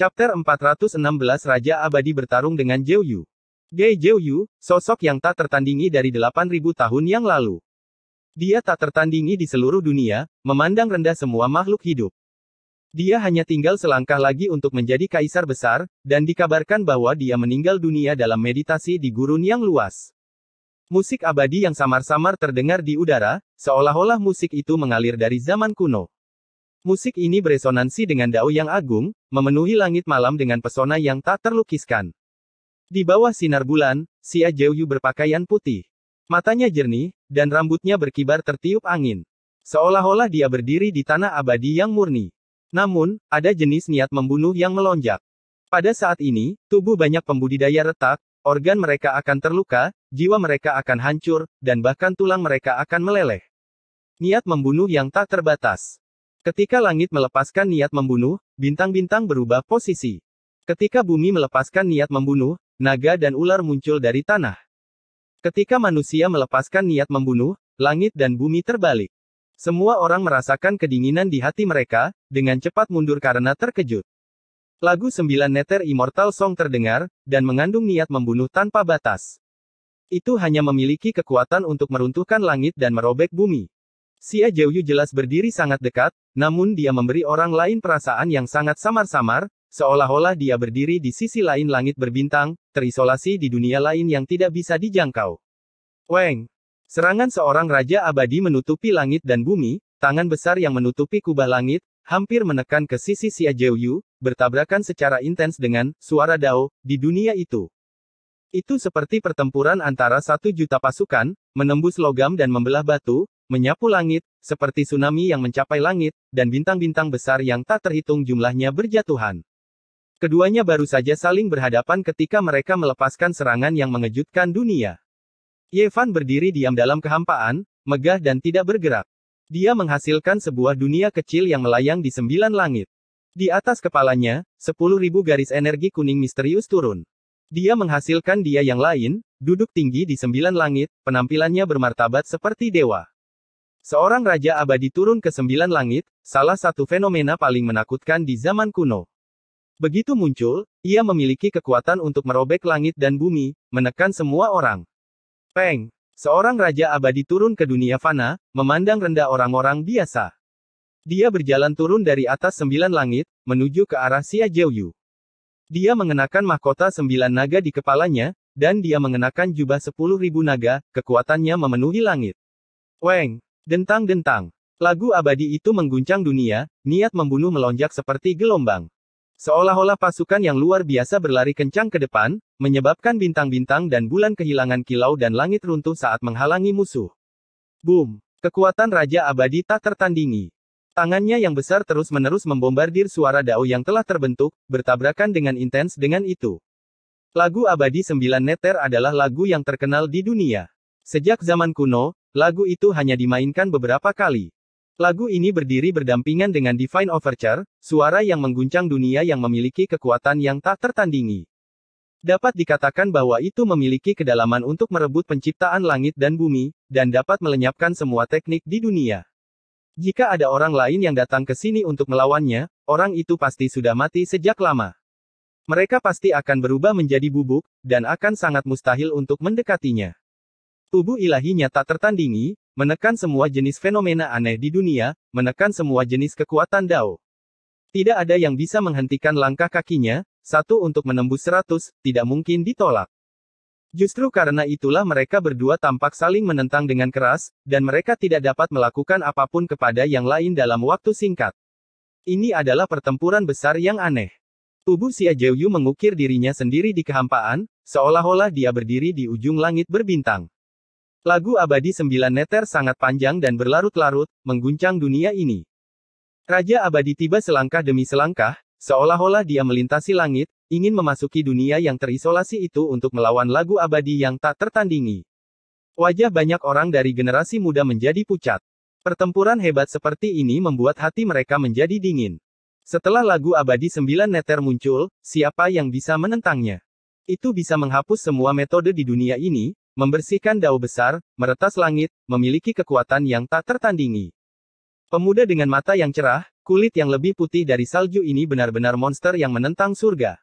Chapter 416 Raja Abadi bertarung dengan Jeoyu. Gai Yu, sosok yang tak tertandingi dari 8000 tahun yang lalu. Dia tak tertandingi di seluruh dunia, memandang rendah semua makhluk hidup. Dia hanya tinggal selangkah lagi untuk menjadi kaisar besar, dan dikabarkan bahwa dia meninggal dunia dalam meditasi di gurun yang luas. Musik abadi yang samar-samar terdengar di udara, seolah-olah musik itu mengalir dari zaman kuno. Musik ini beresonansi dengan dao yang agung, memenuhi langit malam dengan pesona yang tak terlukiskan. Di bawah sinar bulan, si Ajeuyu berpakaian putih. Matanya jernih, dan rambutnya berkibar tertiup angin. Seolah-olah dia berdiri di tanah abadi yang murni. Namun, ada jenis niat membunuh yang melonjak. Pada saat ini, tubuh banyak pembudidaya retak, organ mereka akan terluka, jiwa mereka akan hancur, dan bahkan tulang mereka akan meleleh. Niat membunuh yang tak terbatas. Ketika langit melepaskan niat membunuh, bintang-bintang berubah posisi. Ketika bumi melepaskan niat membunuh, naga dan ular muncul dari tanah. Ketika manusia melepaskan niat membunuh, langit dan bumi terbalik. Semua orang merasakan kedinginan di hati mereka, dengan cepat mundur karena terkejut. Lagu sembilan neter immortal song terdengar, dan mengandung niat membunuh tanpa batas. Itu hanya memiliki kekuatan untuk meruntuhkan langit dan merobek bumi. Xia Jiuyu jelas berdiri sangat dekat, namun dia memberi orang lain perasaan yang sangat samar-samar, seolah-olah dia berdiri di sisi lain langit berbintang, terisolasi di dunia lain yang tidak bisa dijangkau. Weng! Serangan seorang raja abadi menutupi langit dan bumi, tangan besar yang menutupi kubah langit, hampir menekan ke sisi Xia Jiuyu, bertabrakan secara intens dengan suara Dao di dunia itu. Itu seperti pertempuran antara satu juta pasukan, menembus logam dan membelah batu, menyapu langit, seperti tsunami yang mencapai langit, dan bintang-bintang besar yang tak terhitung jumlahnya berjatuhan. Keduanya baru saja saling berhadapan ketika mereka melepaskan serangan yang mengejutkan dunia. Yevan berdiri diam dalam kehampaan, megah dan tidak bergerak. Dia menghasilkan sebuah dunia kecil yang melayang di sembilan langit. Di atas kepalanya, sepuluh ribu garis energi kuning misterius turun. Dia menghasilkan dia yang lain, duduk tinggi di sembilan langit, penampilannya bermartabat seperti dewa. Seorang raja abadi turun ke sembilan langit, salah satu fenomena paling menakutkan di zaman kuno. Begitu muncul, ia memiliki kekuatan untuk merobek langit dan bumi, menekan semua orang. Peng, seorang raja abadi turun ke dunia fana, memandang rendah orang-orang biasa. Dia berjalan turun dari atas sembilan langit, menuju ke arah Xia Jiuyu. Dia mengenakan mahkota sembilan naga di kepalanya, dan dia mengenakan jubah sepuluh ribu naga, kekuatannya memenuhi langit. Weng, Dentang-dentang. Lagu abadi itu mengguncang dunia, niat membunuh melonjak seperti gelombang. Seolah-olah pasukan yang luar biasa berlari kencang ke depan, menyebabkan bintang-bintang dan bulan kehilangan kilau dan langit runtuh saat menghalangi musuh. Boom! Kekuatan Raja Abadi tak tertandingi. Tangannya yang besar terus-menerus membombardir suara dao yang telah terbentuk, bertabrakan dengan intens dengan itu. Lagu Abadi 9 Neter adalah lagu yang terkenal di dunia. Sejak zaman kuno, Lagu itu hanya dimainkan beberapa kali. Lagu ini berdiri berdampingan dengan Divine Overture, suara yang mengguncang dunia yang memiliki kekuatan yang tak tertandingi. Dapat dikatakan bahwa itu memiliki kedalaman untuk merebut penciptaan langit dan bumi, dan dapat melenyapkan semua teknik di dunia. Jika ada orang lain yang datang ke sini untuk melawannya, orang itu pasti sudah mati sejak lama. Mereka pasti akan berubah menjadi bubuk, dan akan sangat mustahil untuk mendekatinya. Tubuh ilahinya tak tertandingi, menekan semua jenis fenomena aneh di dunia, menekan semua jenis kekuatan dao. Tidak ada yang bisa menghentikan langkah kakinya, satu untuk menembus seratus, tidak mungkin ditolak. Justru karena itulah mereka berdua tampak saling menentang dengan keras, dan mereka tidak dapat melakukan apapun kepada yang lain dalam waktu singkat. Ini adalah pertempuran besar yang aneh. Tubuh Xia Jiuyu mengukir dirinya sendiri di kehampaan, seolah-olah dia berdiri di ujung langit berbintang. Lagu abadi sembilan neter sangat panjang dan berlarut-larut, mengguncang dunia ini. Raja abadi tiba selangkah demi selangkah, seolah-olah dia melintasi langit, ingin memasuki dunia yang terisolasi itu untuk melawan lagu abadi yang tak tertandingi. Wajah banyak orang dari generasi muda menjadi pucat. Pertempuran hebat seperti ini membuat hati mereka menjadi dingin. Setelah lagu abadi sembilan neter muncul, siapa yang bisa menentangnya? Itu bisa menghapus semua metode di dunia ini, Membersihkan dao besar, meretas langit, memiliki kekuatan yang tak tertandingi. Pemuda dengan mata yang cerah, kulit yang lebih putih dari salju ini benar-benar monster yang menentang surga.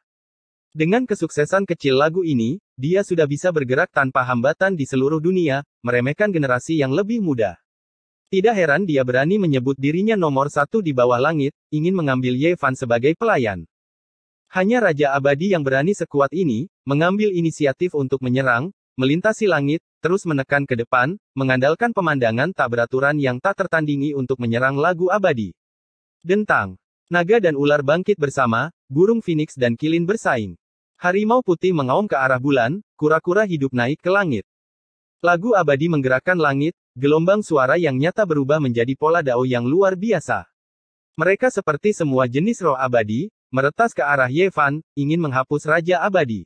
Dengan kesuksesan kecil lagu ini, dia sudah bisa bergerak tanpa hambatan di seluruh dunia, meremehkan generasi yang lebih muda. Tidak heran dia berani menyebut dirinya nomor satu di bawah langit, ingin mengambil Ye Fan sebagai pelayan. Hanya Raja Abadi yang berani sekuat ini, mengambil inisiatif untuk menyerang, melintasi langit, terus menekan ke depan, mengandalkan pemandangan tak beraturan yang tak tertandingi untuk menyerang lagu abadi. Dentang. Naga dan ular bangkit bersama, burung phoenix dan kilin bersaing. Harimau putih mengaum ke arah bulan, kura-kura hidup naik ke langit. Lagu abadi menggerakkan langit, gelombang suara yang nyata berubah menjadi pola dao yang luar biasa. Mereka seperti semua jenis roh abadi, meretas ke arah Yevan, ingin menghapus Raja Abadi.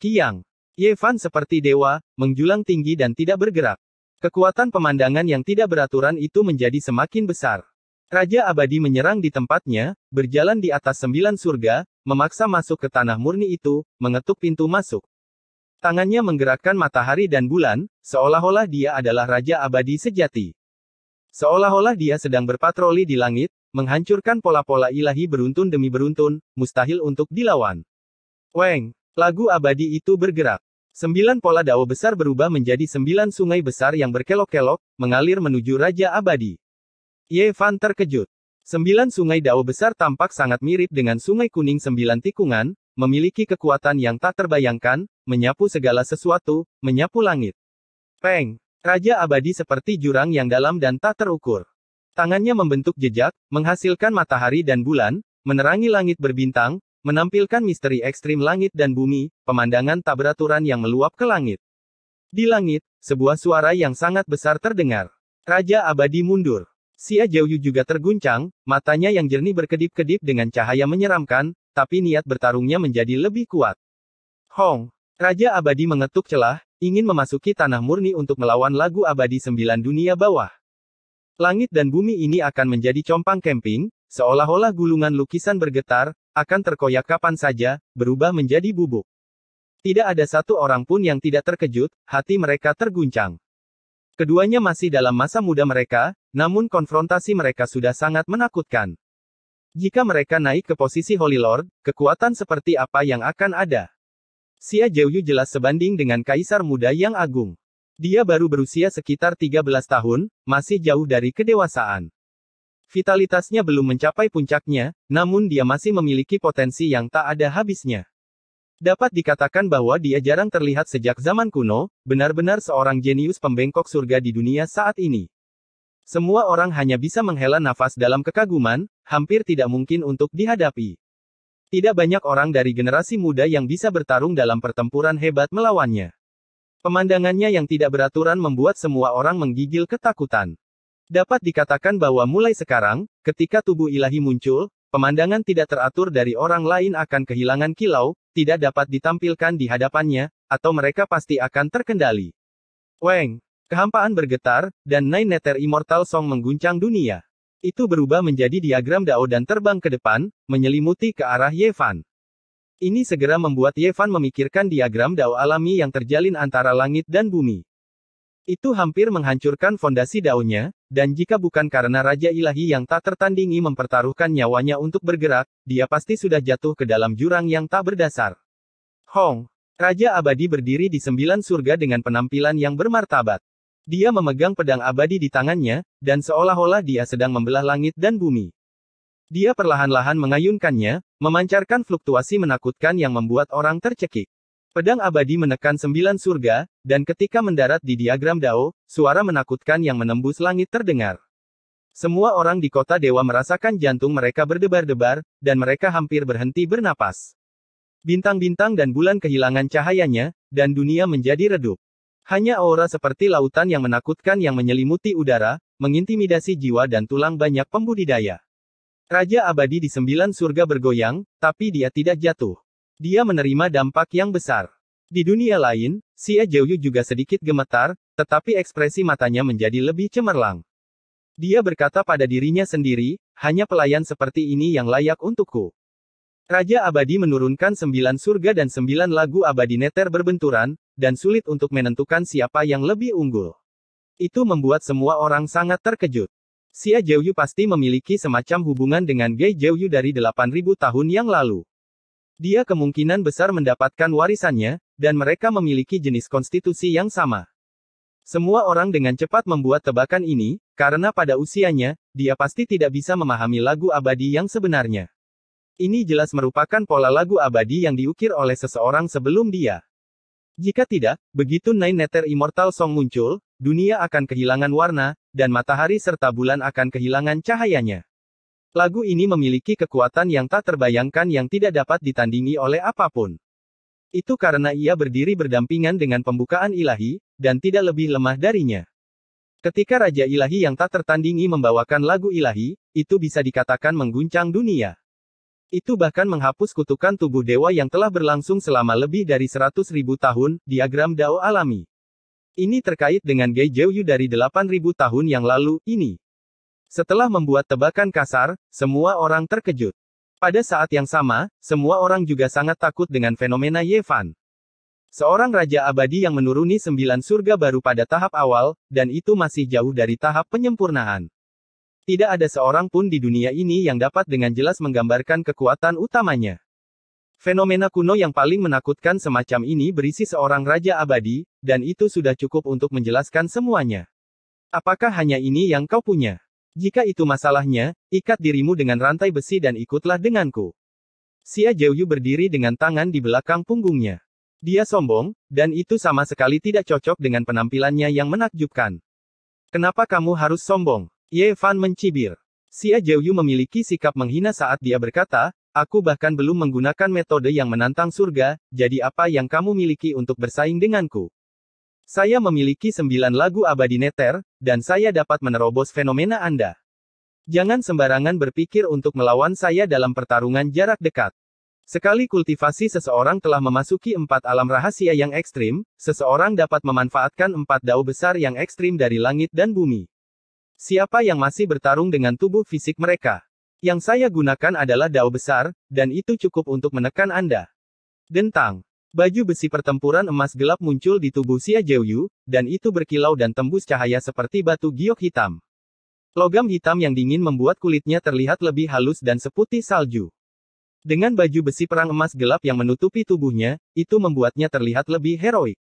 Kiang. Yevan seperti dewa, menjulang tinggi dan tidak bergerak. Kekuatan pemandangan yang tidak beraturan itu menjadi semakin besar. Raja abadi menyerang di tempatnya, berjalan di atas sembilan surga, memaksa masuk ke tanah murni itu, mengetuk pintu masuk. Tangannya menggerakkan matahari dan bulan, seolah-olah dia adalah raja abadi sejati. Seolah-olah dia sedang berpatroli di langit, menghancurkan pola-pola ilahi beruntun demi beruntun, mustahil untuk dilawan. Weng, Lagu abadi itu bergerak. Sembilan pola dao besar berubah menjadi sembilan sungai besar yang berkelok-kelok, mengalir menuju Raja Abadi. Ye Fan terkejut. Sembilan sungai dao besar tampak sangat mirip dengan sungai kuning sembilan tikungan, memiliki kekuatan yang tak terbayangkan, menyapu segala sesuatu, menyapu langit. Peng, Raja Abadi seperti jurang yang dalam dan tak terukur. Tangannya membentuk jejak, menghasilkan matahari dan bulan, menerangi langit berbintang, Menampilkan misteri ekstrim langit dan bumi, pemandangan tak beraturan yang meluap ke langit. Di langit, sebuah suara yang sangat besar terdengar. Raja abadi mundur. Sia Jiuyu juga terguncang, matanya yang jernih berkedip-kedip dengan cahaya menyeramkan, tapi niat bertarungnya menjadi lebih kuat. Hong, Raja abadi mengetuk celah, ingin memasuki tanah murni untuk melawan lagu abadi sembilan dunia bawah. Langit dan bumi ini akan menjadi compang camping, Seolah-olah gulungan lukisan bergetar, akan terkoyak kapan saja, berubah menjadi bubuk. Tidak ada satu orang pun yang tidak terkejut, hati mereka terguncang. Keduanya masih dalam masa muda mereka, namun konfrontasi mereka sudah sangat menakutkan. Jika mereka naik ke posisi Holy Lord, kekuatan seperti apa yang akan ada? Xia Jiuyu jelas sebanding dengan kaisar muda yang agung. Dia baru berusia sekitar 13 tahun, masih jauh dari kedewasaan. Vitalitasnya belum mencapai puncaknya, namun dia masih memiliki potensi yang tak ada habisnya. Dapat dikatakan bahwa dia jarang terlihat sejak zaman kuno, benar-benar seorang jenius pembengkok surga di dunia saat ini. Semua orang hanya bisa menghela nafas dalam kekaguman, hampir tidak mungkin untuk dihadapi. Tidak banyak orang dari generasi muda yang bisa bertarung dalam pertempuran hebat melawannya. Pemandangannya yang tidak beraturan membuat semua orang menggigil ketakutan. Dapat dikatakan bahwa mulai sekarang, ketika tubuh ilahi muncul, pemandangan tidak teratur dari orang lain akan kehilangan kilau, tidak dapat ditampilkan di hadapannya, atau mereka pasti akan terkendali. Weng, kehampaan bergetar, dan Nine Nether Immortal Song mengguncang dunia. Itu berubah menjadi diagram Dao dan terbang ke depan, menyelimuti ke arah Yevan. Ini segera membuat Yevan memikirkan diagram Dao alami yang terjalin antara langit dan bumi. Itu hampir menghancurkan fondasi daunnya, dan jika bukan karena Raja Ilahi yang tak tertandingi mempertaruhkan nyawanya untuk bergerak, dia pasti sudah jatuh ke dalam jurang yang tak berdasar. Hong, Raja Abadi berdiri di sembilan surga dengan penampilan yang bermartabat. Dia memegang pedang abadi di tangannya, dan seolah-olah dia sedang membelah langit dan bumi. Dia perlahan-lahan mengayunkannya, memancarkan fluktuasi menakutkan yang membuat orang tercekik. Pedang abadi menekan sembilan surga, dan ketika mendarat di diagram Dao, suara menakutkan yang menembus langit terdengar. Semua orang di kota dewa merasakan jantung mereka berdebar-debar, dan mereka hampir berhenti bernapas. Bintang-bintang dan bulan kehilangan cahayanya, dan dunia menjadi redup. Hanya aura seperti lautan yang menakutkan yang menyelimuti udara, mengintimidasi jiwa dan tulang banyak pembudidaya. Raja abadi di sembilan surga bergoyang, tapi dia tidak jatuh. Dia menerima dampak yang besar. Di dunia lain, Xia Jiuyu juga sedikit gemetar, tetapi ekspresi matanya menjadi lebih cemerlang. Dia berkata pada dirinya sendiri, hanya pelayan seperti ini yang layak untukku. Raja abadi menurunkan sembilan surga dan sembilan lagu abadi neter berbenturan, dan sulit untuk menentukan siapa yang lebih unggul. Itu membuat semua orang sangat terkejut. Xia Jiuyu pasti memiliki semacam hubungan dengan Gei Jiuyu dari 8000 tahun yang lalu. Dia kemungkinan besar mendapatkan warisannya, dan mereka memiliki jenis konstitusi yang sama. Semua orang dengan cepat membuat tebakan ini, karena pada usianya, dia pasti tidak bisa memahami lagu abadi yang sebenarnya. Ini jelas merupakan pola lagu abadi yang diukir oleh seseorang sebelum dia. Jika tidak, begitu Nine Nether Immortal Song muncul, dunia akan kehilangan warna, dan matahari serta bulan akan kehilangan cahayanya. Lagu ini memiliki kekuatan yang tak terbayangkan yang tidak dapat ditandingi oleh apapun. Itu karena ia berdiri berdampingan dengan pembukaan ilahi, dan tidak lebih lemah darinya. Ketika Raja Ilahi yang tak tertandingi membawakan lagu ilahi, itu bisa dikatakan mengguncang dunia. Itu bahkan menghapus kutukan tubuh dewa yang telah berlangsung selama lebih dari 100.000 tahun, diagram Dao alami. Ini terkait dengan Geijeuyu dari 8.000 tahun yang lalu, ini. Setelah membuat tebakan kasar, semua orang terkejut. Pada saat yang sama, semua orang juga sangat takut dengan fenomena Yevan, Seorang raja abadi yang menuruni sembilan surga baru pada tahap awal, dan itu masih jauh dari tahap penyempurnaan. Tidak ada seorang pun di dunia ini yang dapat dengan jelas menggambarkan kekuatan utamanya. Fenomena kuno yang paling menakutkan semacam ini berisi seorang raja abadi, dan itu sudah cukup untuk menjelaskan semuanya. Apakah hanya ini yang kau punya? Jika itu masalahnya, ikat dirimu dengan rantai besi dan ikutlah denganku. Xia Jiuyu berdiri dengan tangan di belakang punggungnya. Dia sombong, dan itu sama sekali tidak cocok dengan penampilannya yang menakjubkan. Kenapa kamu harus sombong? Ye Fan mencibir. Xia Jiuyu memiliki sikap menghina saat dia berkata, aku bahkan belum menggunakan metode yang menantang surga, jadi apa yang kamu miliki untuk bersaing denganku? Saya memiliki sembilan lagu abadi neter, dan saya dapat menerobos fenomena Anda. Jangan sembarangan berpikir untuk melawan saya dalam pertarungan jarak dekat. Sekali kultivasi seseorang telah memasuki empat alam rahasia yang ekstrim, seseorang dapat memanfaatkan empat dao besar yang ekstrim dari langit dan bumi. Siapa yang masih bertarung dengan tubuh fisik mereka? Yang saya gunakan adalah dao besar, dan itu cukup untuk menekan Anda. Dentang. Baju besi pertempuran emas gelap muncul di tubuh Xia Jiuyu, dan itu berkilau dan tembus cahaya seperti batu giok hitam. Logam hitam yang dingin membuat kulitnya terlihat lebih halus dan seputih salju. Dengan baju besi perang emas gelap yang menutupi tubuhnya, itu membuatnya terlihat lebih heroik.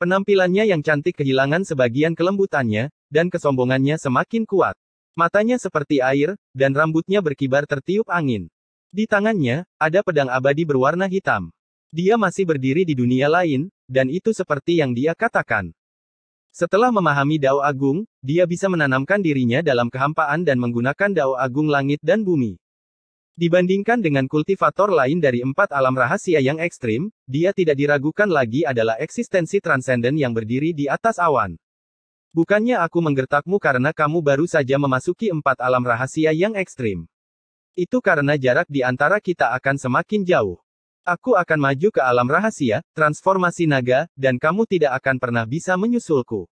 Penampilannya yang cantik kehilangan sebagian kelembutannya, dan kesombongannya semakin kuat. Matanya seperti air, dan rambutnya berkibar tertiup angin. Di tangannya, ada pedang abadi berwarna hitam. Dia masih berdiri di dunia lain, dan itu seperti yang dia katakan. Setelah memahami Dao Agung, dia bisa menanamkan dirinya dalam kehampaan dan menggunakan Dao Agung langit dan bumi. Dibandingkan dengan kultivator lain dari empat alam rahasia yang ekstrim, dia tidak diragukan lagi adalah eksistensi transenden yang berdiri di atas awan. Bukannya aku menggertakmu karena kamu baru saja memasuki empat alam rahasia yang ekstrim. Itu karena jarak di antara kita akan semakin jauh. Aku akan maju ke alam rahasia, transformasi naga, dan kamu tidak akan pernah bisa menyusulku.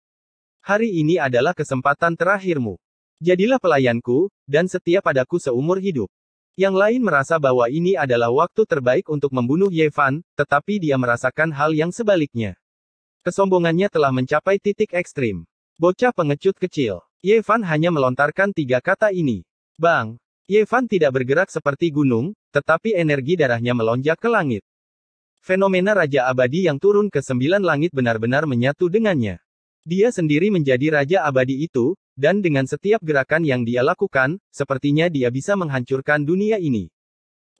Hari ini adalah kesempatan terakhirmu. Jadilah pelayanku, dan setia padaku seumur hidup. Yang lain merasa bahwa ini adalah waktu terbaik untuk membunuh Yevan, tetapi dia merasakan hal yang sebaliknya. Kesombongannya telah mencapai titik ekstrim. Bocah pengecut kecil. Yevan hanya melontarkan tiga kata ini. Bang, Yevan tidak bergerak seperti gunung, tetapi energi darahnya melonjak ke langit. Fenomena Raja Abadi yang turun ke sembilan langit benar-benar menyatu dengannya. Dia sendiri menjadi Raja Abadi itu, dan dengan setiap gerakan yang dia lakukan, sepertinya dia bisa menghancurkan dunia ini.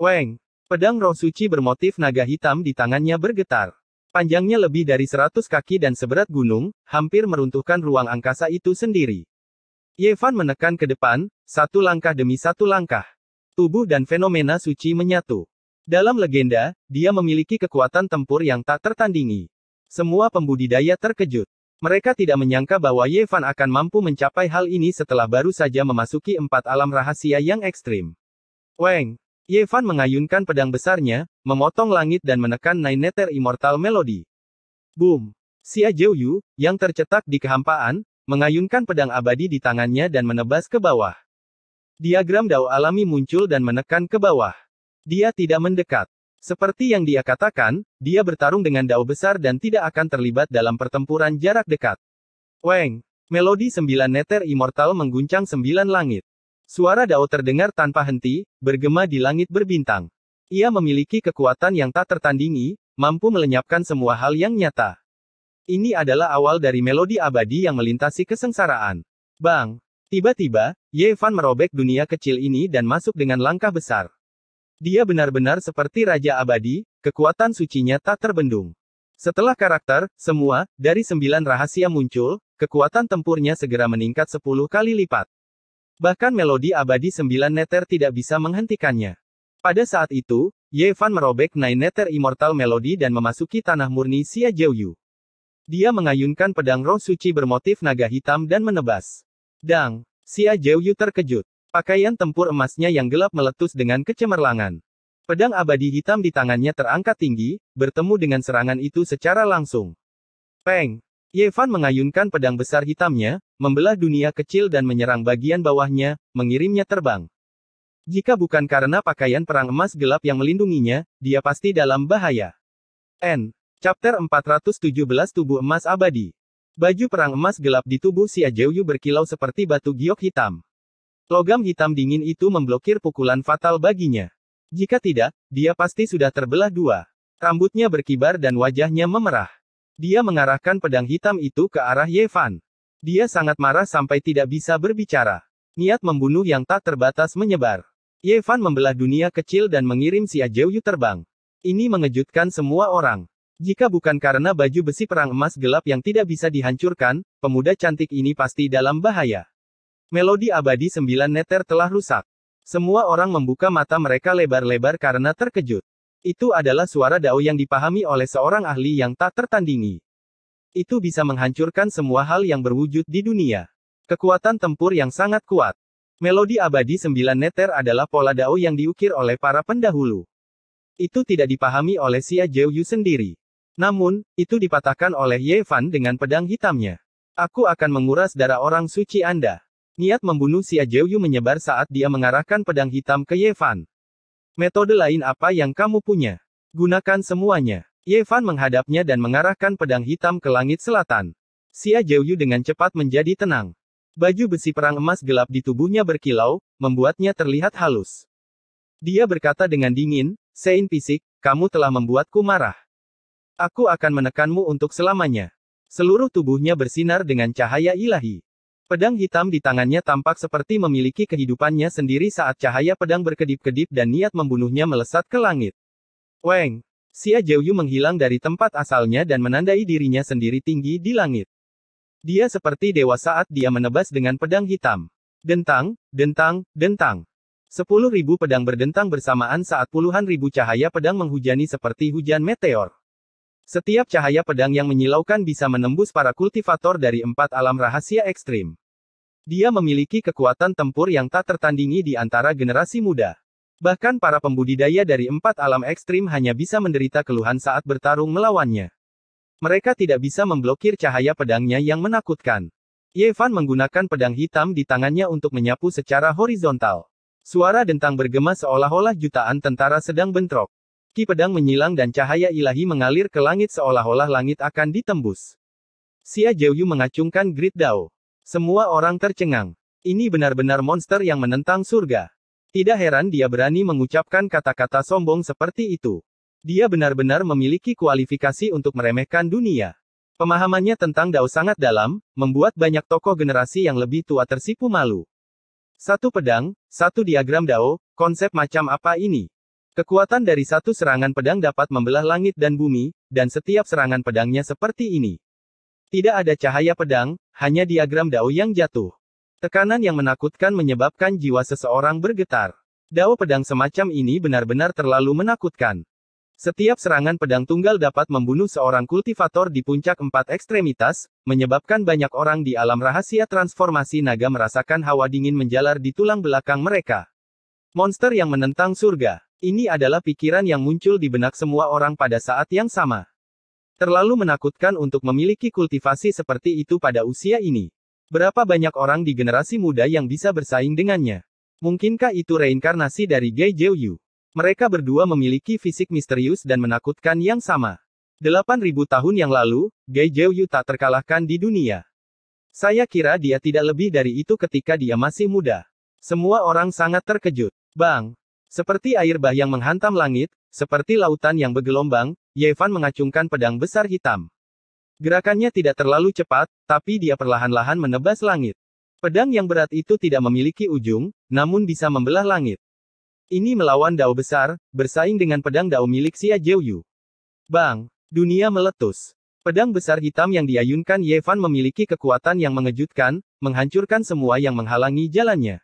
Weng, pedang roh suci bermotif naga hitam di tangannya bergetar. Panjangnya lebih dari seratus kaki dan seberat gunung, hampir meruntuhkan ruang angkasa itu sendiri. Yevan menekan ke depan, satu langkah demi satu langkah. Tubuh dan fenomena suci menyatu. Dalam legenda, dia memiliki kekuatan tempur yang tak tertandingi. Semua pembudidaya terkejut. Mereka tidak menyangka bahwa Yevan akan mampu mencapai hal ini setelah baru saja memasuki empat alam rahasia yang ekstrim. Weng! Yevan mengayunkan pedang besarnya, memotong langit dan menekan Nine Nether Immortal Melody. Boom! Xia Yu yang tercetak di kehampaan, Mengayunkan pedang abadi di tangannya dan menebas ke bawah. Diagram dao alami muncul dan menekan ke bawah. Dia tidak mendekat. Seperti yang dia katakan, dia bertarung dengan dao besar dan tidak akan terlibat dalam pertempuran jarak dekat. Weng! Melodi sembilan neter immortal mengguncang sembilan langit. Suara dao terdengar tanpa henti, bergema di langit berbintang. Ia memiliki kekuatan yang tak tertandingi, mampu melenyapkan semua hal yang nyata. Ini adalah awal dari melodi abadi yang melintasi kesengsaraan. Bang! Tiba-tiba, Yevan merobek dunia kecil ini dan masuk dengan langkah besar. Dia benar-benar seperti Raja Abadi, kekuatan sucinya tak terbendung. Setelah karakter, semua, dari sembilan rahasia muncul, kekuatan tempurnya segera meningkat sepuluh kali lipat. Bahkan melodi abadi sembilan neter tidak bisa menghentikannya. Pada saat itu, Yevan merobek Nine neter Immortal melodi dan memasuki tanah murni Xia Jiuyu. Dia mengayunkan pedang roh suci bermotif naga hitam dan menebas. Dang! Xia Jiuyu terkejut. Pakaian tempur emasnya yang gelap meletus dengan kecemerlangan. Pedang abadi hitam di tangannya terangkat tinggi, bertemu dengan serangan itu secara langsung. Peng! Ye Fan mengayunkan pedang besar hitamnya, membelah dunia kecil dan menyerang bagian bawahnya, mengirimnya terbang. Jika bukan karena pakaian perang emas gelap yang melindunginya, dia pasti dalam bahaya. N. Chapter 417 Tubuh Emas Abadi Baju perang emas gelap di tubuh si Ajeuyu berkilau seperti batu giok hitam. Logam hitam dingin itu memblokir pukulan fatal baginya. Jika tidak, dia pasti sudah terbelah dua. Rambutnya berkibar dan wajahnya memerah. Dia mengarahkan pedang hitam itu ke arah Yevan. Dia sangat marah sampai tidak bisa berbicara. Niat membunuh yang tak terbatas menyebar. Yevan membelah dunia kecil dan mengirim si Ajeuyu terbang. Ini mengejutkan semua orang. Jika bukan karena baju besi perang emas gelap yang tidak bisa dihancurkan, pemuda cantik ini pasti dalam bahaya. Melodi abadi sembilan neter telah rusak. Semua orang membuka mata mereka lebar-lebar karena terkejut. Itu adalah suara dao yang dipahami oleh seorang ahli yang tak tertandingi. Itu bisa menghancurkan semua hal yang berwujud di dunia. Kekuatan tempur yang sangat kuat. Melodi abadi sembilan neter adalah pola dao yang diukir oleh para pendahulu. Itu tidak dipahami oleh Xia Jiu sendiri. Namun, itu dipatahkan oleh Yevan dengan pedang hitamnya. Aku akan menguras darah orang suci Anda. Niat membunuh si Ajeuyu menyebar saat dia mengarahkan pedang hitam ke Yevan. Metode lain apa yang kamu punya? Gunakan semuanya. Yevan menghadapnya dan mengarahkan pedang hitam ke langit selatan. Si Ajeuyu dengan cepat menjadi tenang. Baju besi perang emas gelap di tubuhnya berkilau, membuatnya terlihat halus. Dia berkata dengan dingin, Sein Pisik, kamu telah membuatku marah. Aku akan menekanmu untuk selamanya. Seluruh tubuhnya bersinar dengan cahaya ilahi. Pedang hitam di tangannya tampak seperti memiliki kehidupannya sendiri saat cahaya pedang berkedip-kedip dan niat membunuhnya melesat ke langit. Weng! Xia Jiuyu menghilang dari tempat asalnya dan menandai dirinya sendiri tinggi di langit. Dia seperti dewa saat dia menebas dengan pedang hitam. Dentang, dentang, dentang. Sepuluh ribu pedang berdentang bersamaan saat puluhan ribu cahaya pedang menghujani seperti hujan meteor. Setiap cahaya pedang yang menyilaukan bisa menembus para kultivator dari empat alam rahasia ekstrim. Dia memiliki kekuatan tempur yang tak tertandingi di antara generasi muda. Bahkan para pembudidaya dari empat alam ekstrim hanya bisa menderita keluhan saat bertarung melawannya. Mereka tidak bisa memblokir cahaya pedangnya yang menakutkan. Yevan menggunakan pedang hitam di tangannya untuk menyapu secara horizontal. Suara dentang bergema seolah-olah jutaan tentara sedang bentrok. Ki pedang menyilang dan cahaya ilahi mengalir ke langit seolah-olah langit akan ditembus. Xia Jiuyu mengacungkan Grid Dao. Semua orang tercengang. Ini benar-benar monster yang menentang surga. Tidak heran dia berani mengucapkan kata-kata sombong seperti itu. Dia benar-benar memiliki kualifikasi untuk meremehkan dunia. Pemahamannya tentang Dao sangat dalam, membuat banyak tokoh generasi yang lebih tua tersipu malu. Satu pedang, satu diagram Dao, konsep macam apa ini? Kekuatan dari satu serangan pedang dapat membelah langit dan bumi, dan setiap serangan pedangnya seperti ini. Tidak ada cahaya pedang, hanya diagram dao yang jatuh. Tekanan yang menakutkan menyebabkan jiwa seseorang bergetar. Dao pedang semacam ini benar-benar terlalu menakutkan. Setiap serangan pedang tunggal dapat membunuh seorang kultivator di puncak empat ekstremitas, menyebabkan banyak orang di alam rahasia transformasi naga merasakan hawa dingin menjalar di tulang belakang mereka. Monster yang menentang surga. Ini adalah pikiran yang muncul di benak semua orang pada saat yang sama. Terlalu menakutkan untuk memiliki kultivasi seperti itu pada usia ini. Berapa banyak orang di generasi muda yang bisa bersaing dengannya? Mungkinkah itu reinkarnasi dari Gai Jiu Mereka berdua memiliki fisik misterius dan menakutkan yang sama. 8000 tahun yang lalu, Gai Jiu tak terkalahkan di dunia. Saya kira dia tidak lebih dari itu ketika dia masih muda. Semua orang sangat terkejut. Bang, seperti air bah yang menghantam langit, seperti lautan yang bergelombang, Yevan mengacungkan pedang besar hitam. Gerakannya tidak terlalu cepat, tapi dia perlahan-lahan menebas langit. Pedang yang berat itu tidak memiliki ujung, namun bisa membelah langit. Ini melawan dao besar, bersaing dengan pedang dao milik Xia Jiuyu. Bang! Dunia meletus. Pedang besar hitam yang diayunkan Yevan memiliki kekuatan yang mengejutkan, menghancurkan semua yang menghalangi jalannya.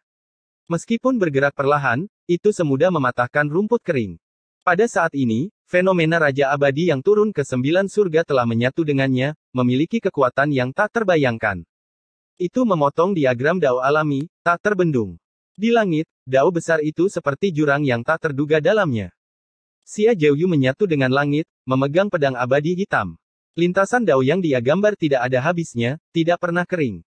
Meskipun bergerak perlahan, itu semudah mematahkan rumput kering. Pada saat ini, fenomena Raja Abadi yang turun ke sembilan surga telah menyatu dengannya, memiliki kekuatan yang tak terbayangkan. Itu memotong diagram dao alami, tak terbendung. Di langit, dao besar itu seperti jurang yang tak terduga dalamnya. Xia Jiuyu menyatu dengan langit, memegang pedang abadi hitam. Lintasan dao yang dia gambar tidak ada habisnya, tidak pernah kering.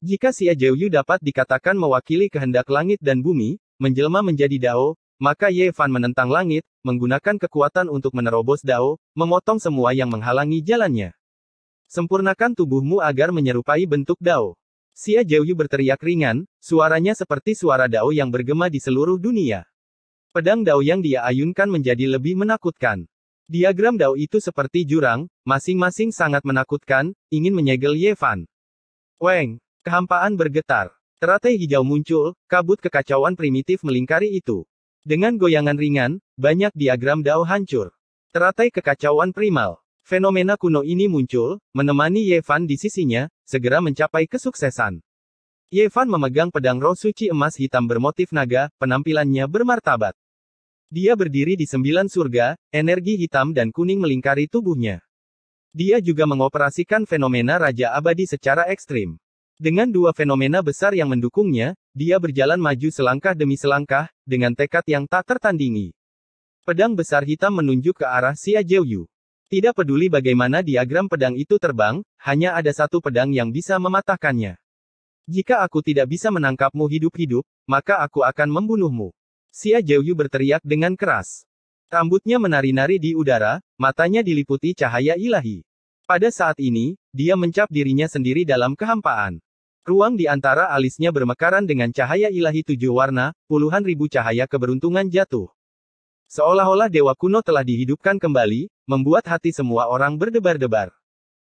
Jika Xia Zheuyu dapat dikatakan mewakili kehendak langit dan bumi, menjelma menjadi Dao, maka Ye Fan menentang langit, menggunakan kekuatan untuk menerobos Dao, memotong semua yang menghalangi jalannya. Sempurnakan tubuhmu agar menyerupai bentuk Dao. Xia Zheuyu berteriak ringan, suaranya seperti suara Dao yang bergema di seluruh dunia. Pedang Dao yang dia ayunkan menjadi lebih menakutkan. Diagram Dao itu seperti jurang, masing-masing sangat menakutkan, ingin menyegel Ye Fan. Weng, Kehampaan bergetar. Teratai hijau muncul, kabut kekacauan primitif melingkari itu. Dengan goyangan ringan, banyak diagram dao hancur. Teratai kekacauan primal. Fenomena kuno ini muncul, menemani Yevan di sisinya, segera mencapai kesuksesan. Yevan memegang pedang roh suci emas hitam bermotif naga, penampilannya bermartabat. Dia berdiri di sembilan surga, energi hitam dan kuning melingkari tubuhnya. Dia juga mengoperasikan fenomena Raja Abadi secara ekstrim. Dengan dua fenomena besar yang mendukungnya, dia berjalan maju selangkah demi selangkah, dengan tekad yang tak tertandingi. Pedang besar hitam menunjuk ke arah Xia Jiuyu. Tidak peduli bagaimana diagram pedang itu terbang, hanya ada satu pedang yang bisa mematahkannya. Jika aku tidak bisa menangkapmu hidup-hidup, maka aku akan membunuhmu. Xia Jiuyu berteriak dengan keras. Rambutnya menari-nari di udara, matanya diliputi cahaya ilahi. Pada saat ini, dia mencap dirinya sendiri dalam kehampaan. Ruang di antara alisnya bermekaran dengan cahaya ilahi tujuh warna, puluhan ribu cahaya keberuntungan jatuh. Seolah-olah dewa kuno telah dihidupkan kembali, membuat hati semua orang berdebar-debar.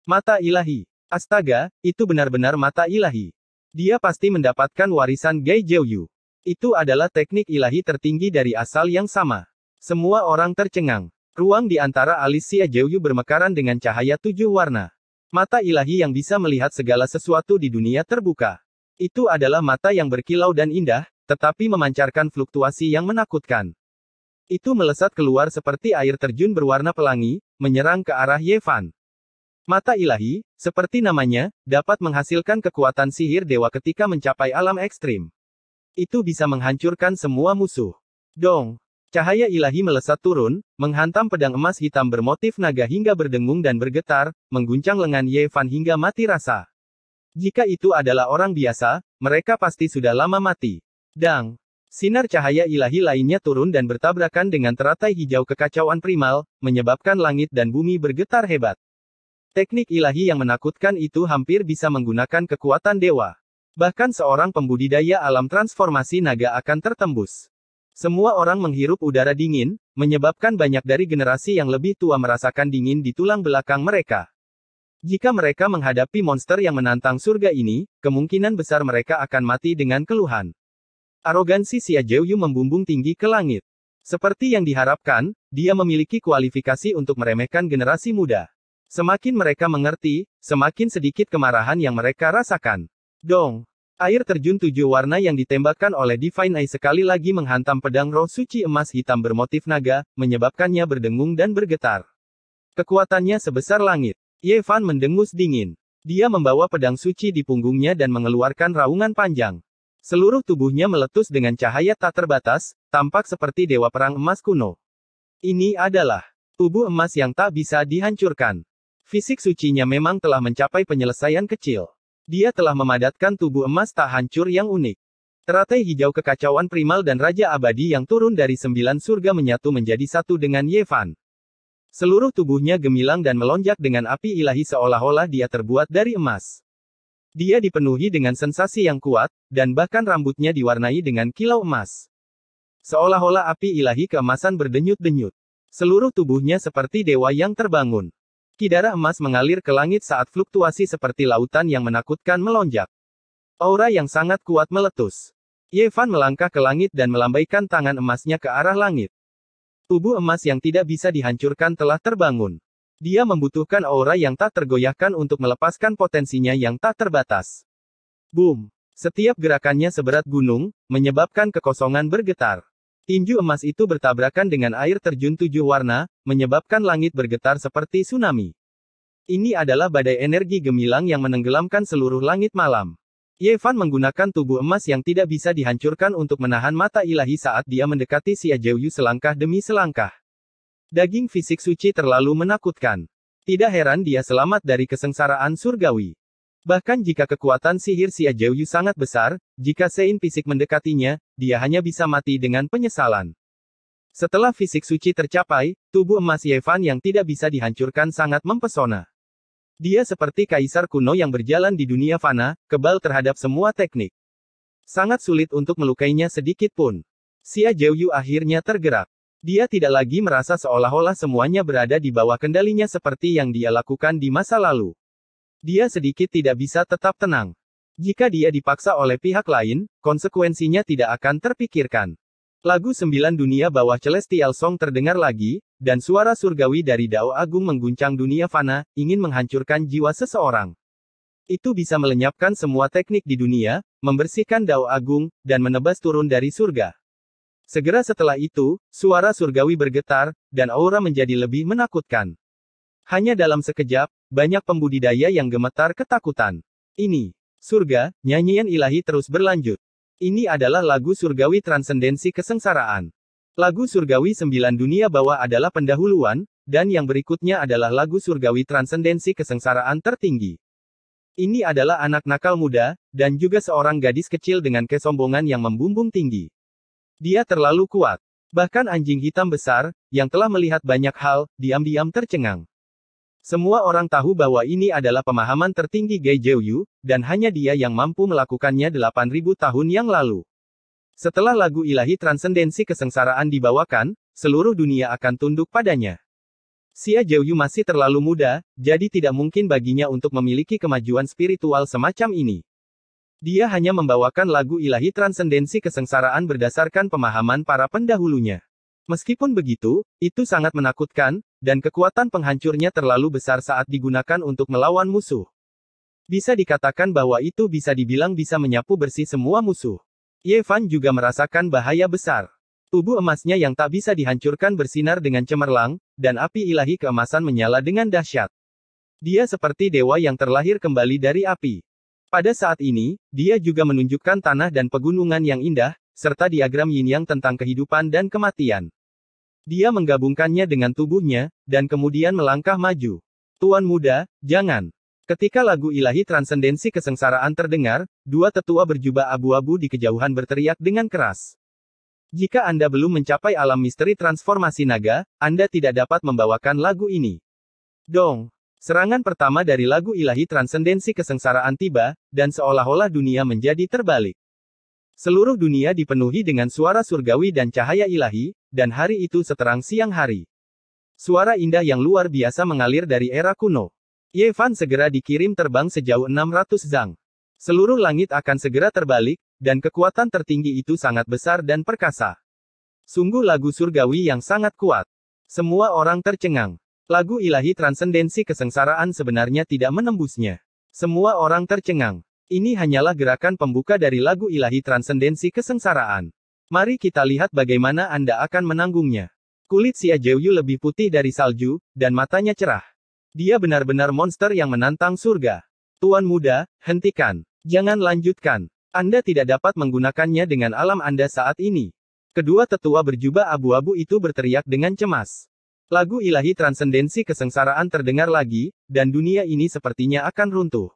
Mata ilahi. Astaga, itu benar-benar mata ilahi. Dia pasti mendapatkan warisan Gai Jiuyu. Itu adalah teknik ilahi tertinggi dari asal yang sama. Semua orang tercengang. Ruang di antara alis Xia Jiuyu bermekaran dengan cahaya tujuh warna. Mata ilahi yang bisa melihat segala sesuatu di dunia terbuka. Itu adalah mata yang berkilau dan indah, tetapi memancarkan fluktuasi yang menakutkan. Itu melesat keluar seperti air terjun berwarna pelangi, menyerang ke arah Yevan. Mata ilahi, seperti namanya, dapat menghasilkan kekuatan sihir dewa ketika mencapai alam ekstrim. Itu bisa menghancurkan semua musuh. Dong, Cahaya ilahi melesat turun, menghantam pedang emas hitam bermotif naga hingga berdengung dan bergetar, mengguncang lengan Ye Fan hingga mati rasa. Jika itu adalah orang biasa, mereka pasti sudah lama mati. Dang! Sinar cahaya ilahi lainnya turun dan bertabrakan dengan teratai hijau kekacauan primal, menyebabkan langit dan bumi bergetar hebat. Teknik ilahi yang menakutkan itu hampir bisa menggunakan kekuatan dewa. Bahkan seorang pembudidaya alam transformasi naga akan tertembus. Semua orang menghirup udara dingin, menyebabkan banyak dari generasi yang lebih tua merasakan dingin di tulang belakang mereka. Jika mereka menghadapi monster yang menantang surga ini, kemungkinan besar mereka akan mati dengan keluhan. Arogansi Xia Jiuyu membumbung tinggi ke langit. Seperti yang diharapkan, dia memiliki kualifikasi untuk meremehkan generasi muda. Semakin mereka mengerti, semakin sedikit kemarahan yang mereka rasakan. Dong! Air terjun tujuh warna yang ditembakkan oleh Divine Eye sekali lagi menghantam pedang roh suci emas hitam bermotif naga, menyebabkannya berdengung dan bergetar. Kekuatannya sebesar langit. Yevan mendengus dingin. Dia membawa pedang suci di punggungnya dan mengeluarkan raungan panjang. Seluruh tubuhnya meletus dengan cahaya tak terbatas, tampak seperti dewa perang emas kuno. Ini adalah tubuh emas yang tak bisa dihancurkan. Fisik sucinya memang telah mencapai penyelesaian kecil. Dia telah memadatkan tubuh emas tak hancur yang unik. Teratai hijau kekacauan primal dan Raja Abadi yang turun dari sembilan surga menyatu menjadi satu dengan Yevan. Seluruh tubuhnya gemilang dan melonjak dengan api ilahi seolah-olah dia terbuat dari emas. Dia dipenuhi dengan sensasi yang kuat, dan bahkan rambutnya diwarnai dengan kilau emas. Seolah-olah api ilahi keemasan berdenyut-denyut. Seluruh tubuhnya seperti dewa yang terbangun. Kidara emas mengalir ke langit saat fluktuasi seperti lautan yang menakutkan melonjak. Aura yang sangat kuat meletus. Yevan melangkah ke langit dan melambaikan tangan emasnya ke arah langit. Tubuh emas yang tidak bisa dihancurkan telah terbangun. Dia membutuhkan aura yang tak tergoyahkan untuk melepaskan potensinya yang tak terbatas. Boom! Setiap gerakannya seberat gunung, menyebabkan kekosongan bergetar. Tinju emas itu bertabrakan dengan air terjun tujuh warna, menyebabkan langit bergetar seperti tsunami. Ini adalah badai energi gemilang yang menenggelamkan seluruh langit malam. Yevan menggunakan tubuh emas yang tidak bisa dihancurkan untuk menahan mata ilahi saat dia mendekati si Ajeuyu selangkah demi selangkah. Daging fisik suci terlalu menakutkan. Tidak heran dia selamat dari kesengsaraan surgawi. Bahkan jika kekuatan sihir si Ajeuyu sangat besar, jika Sein fisik mendekatinya, dia hanya bisa mati dengan penyesalan. Setelah fisik suci tercapai, tubuh emas Yevan yang tidak bisa dihancurkan sangat mempesona. Dia seperti kaisar kuno yang berjalan di dunia fana, kebal terhadap semua teknik. Sangat sulit untuk melukainya sedikit pun. Si Ajeuyu akhirnya tergerak. Dia tidak lagi merasa seolah-olah semuanya berada di bawah kendalinya seperti yang dia lakukan di masa lalu. Dia sedikit tidak bisa tetap tenang. Jika dia dipaksa oleh pihak lain, konsekuensinya tidak akan terpikirkan. Lagu Sembilan Dunia Bawah Celestial Song terdengar lagi, dan suara surgawi dari Dao Agung mengguncang dunia fana, ingin menghancurkan jiwa seseorang. Itu bisa melenyapkan semua teknik di dunia, membersihkan Dao Agung, dan menebas turun dari surga. Segera setelah itu, suara surgawi bergetar, dan aura menjadi lebih menakutkan. Hanya dalam sekejap, banyak pembudidaya yang gemetar ketakutan. Ini, surga, nyanyian ilahi terus berlanjut. Ini adalah lagu surgawi transendensi kesengsaraan. Lagu surgawi sembilan dunia bawah adalah pendahuluan, dan yang berikutnya adalah lagu surgawi transendensi kesengsaraan tertinggi. Ini adalah anak nakal muda, dan juga seorang gadis kecil dengan kesombongan yang membumbung tinggi. Dia terlalu kuat. Bahkan anjing hitam besar, yang telah melihat banyak hal, diam-diam tercengang. Semua orang tahu bahwa ini adalah pemahaman tertinggi Gai Jeouyu, dan hanya dia yang mampu melakukannya 8000 tahun yang lalu. Setelah lagu ilahi transendensi kesengsaraan dibawakan, seluruh dunia akan tunduk padanya. Xia Jeouyu masih terlalu muda, jadi tidak mungkin baginya untuk memiliki kemajuan spiritual semacam ini. Dia hanya membawakan lagu ilahi transendensi kesengsaraan berdasarkan pemahaman para pendahulunya. Meskipun begitu, itu sangat menakutkan, dan kekuatan penghancurnya terlalu besar saat digunakan untuk melawan musuh. Bisa dikatakan bahwa itu bisa dibilang bisa menyapu bersih semua musuh. Yevan juga merasakan bahaya besar. Tubuh emasnya yang tak bisa dihancurkan bersinar dengan cemerlang, dan api ilahi keemasan menyala dengan dahsyat. Dia seperti dewa yang terlahir kembali dari api. Pada saat ini, dia juga menunjukkan tanah dan pegunungan yang indah, serta diagram yin yang tentang kehidupan dan kematian. Dia menggabungkannya dengan tubuhnya, dan kemudian melangkah maju. Tuan muda, jangan. Ketika lagu ilahi transendensi kesengsaraan terdengar, dua tetua berjubah abu-abu di kejauhan berteriak dengan keras. Jika Anda belum mencapai alam misteri transformasi naga, Anda tidak dapat membawakan lagu ini. Dong. Serangan pertama dari lagu ilahi transendensi kesengsaraan tiba, dan seolah-olah dunia menjadi terbalik. Seluruh dunia dipenuhi dengan suara surgawi dan cahaya ilahi, dan hari itu seterang siang hari. Suara indah yang luar biasa mengalir dari era kuno. Yevan segera dikirim terbang sejauh 600 zang. Seluruh langit akan segera terbalik, dan kekuatan tertinggi itu sangat besar dan perkasa. Sungguh lagu surgawi yang sangat kuat. Semua orang tercengang. Lagu ilahi transendensi kesengsaraan sebenarnya tidak menembusnya. Semua orang tercengang. Ini hanyalah gerakan pembuka dari lagu ilahi transendensi kesengsaraan. Mari kita lihat bagaimana Anda akan menanggungnya. Kulit si Ajeuyu lebih putih dari salju, dan matanya cerah. Dia benar-benar monster yang menantang surga. Tuan muda, hentikan. Jangan lanjutkan. Anda tidak dapat menggunakannya dengan alam Anda saat ini. Kedua tetua berjubah abu-abu itu berteriak dengan cemas. Lagu ilahi transendensi kesengsaraan terdengar lagi, dan dunia ini sepertinya akan runtuh.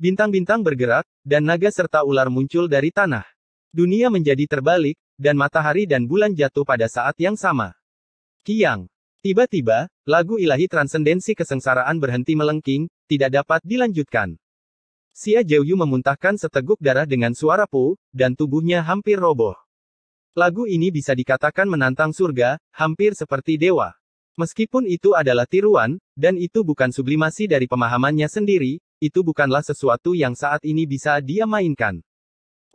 Bintang-bintang bergerak, dan naga serta ular muncul dari tanah. Dunia menjadi terbalik, dan matahari dan bulan jatuh pada saat yang sama. Kiang. Tiba-tiba, lagu ilahi transendensi kesengsaraan berhenti melengking, tidak dapat dilanjutkan. Xia Jiuyu memuntahkan seteguk darah dengan suara pu, dan tubuhnya hampir roboh. Lagu ini bisa dikatakan menantang surga, hampir seperti dewa. Meskipun itu adalah tiruan, dan itu bukan sublimasi dari pemahamannya sendiri, itu bukanlah sesuatu yang saat ini bisa dia mainkan.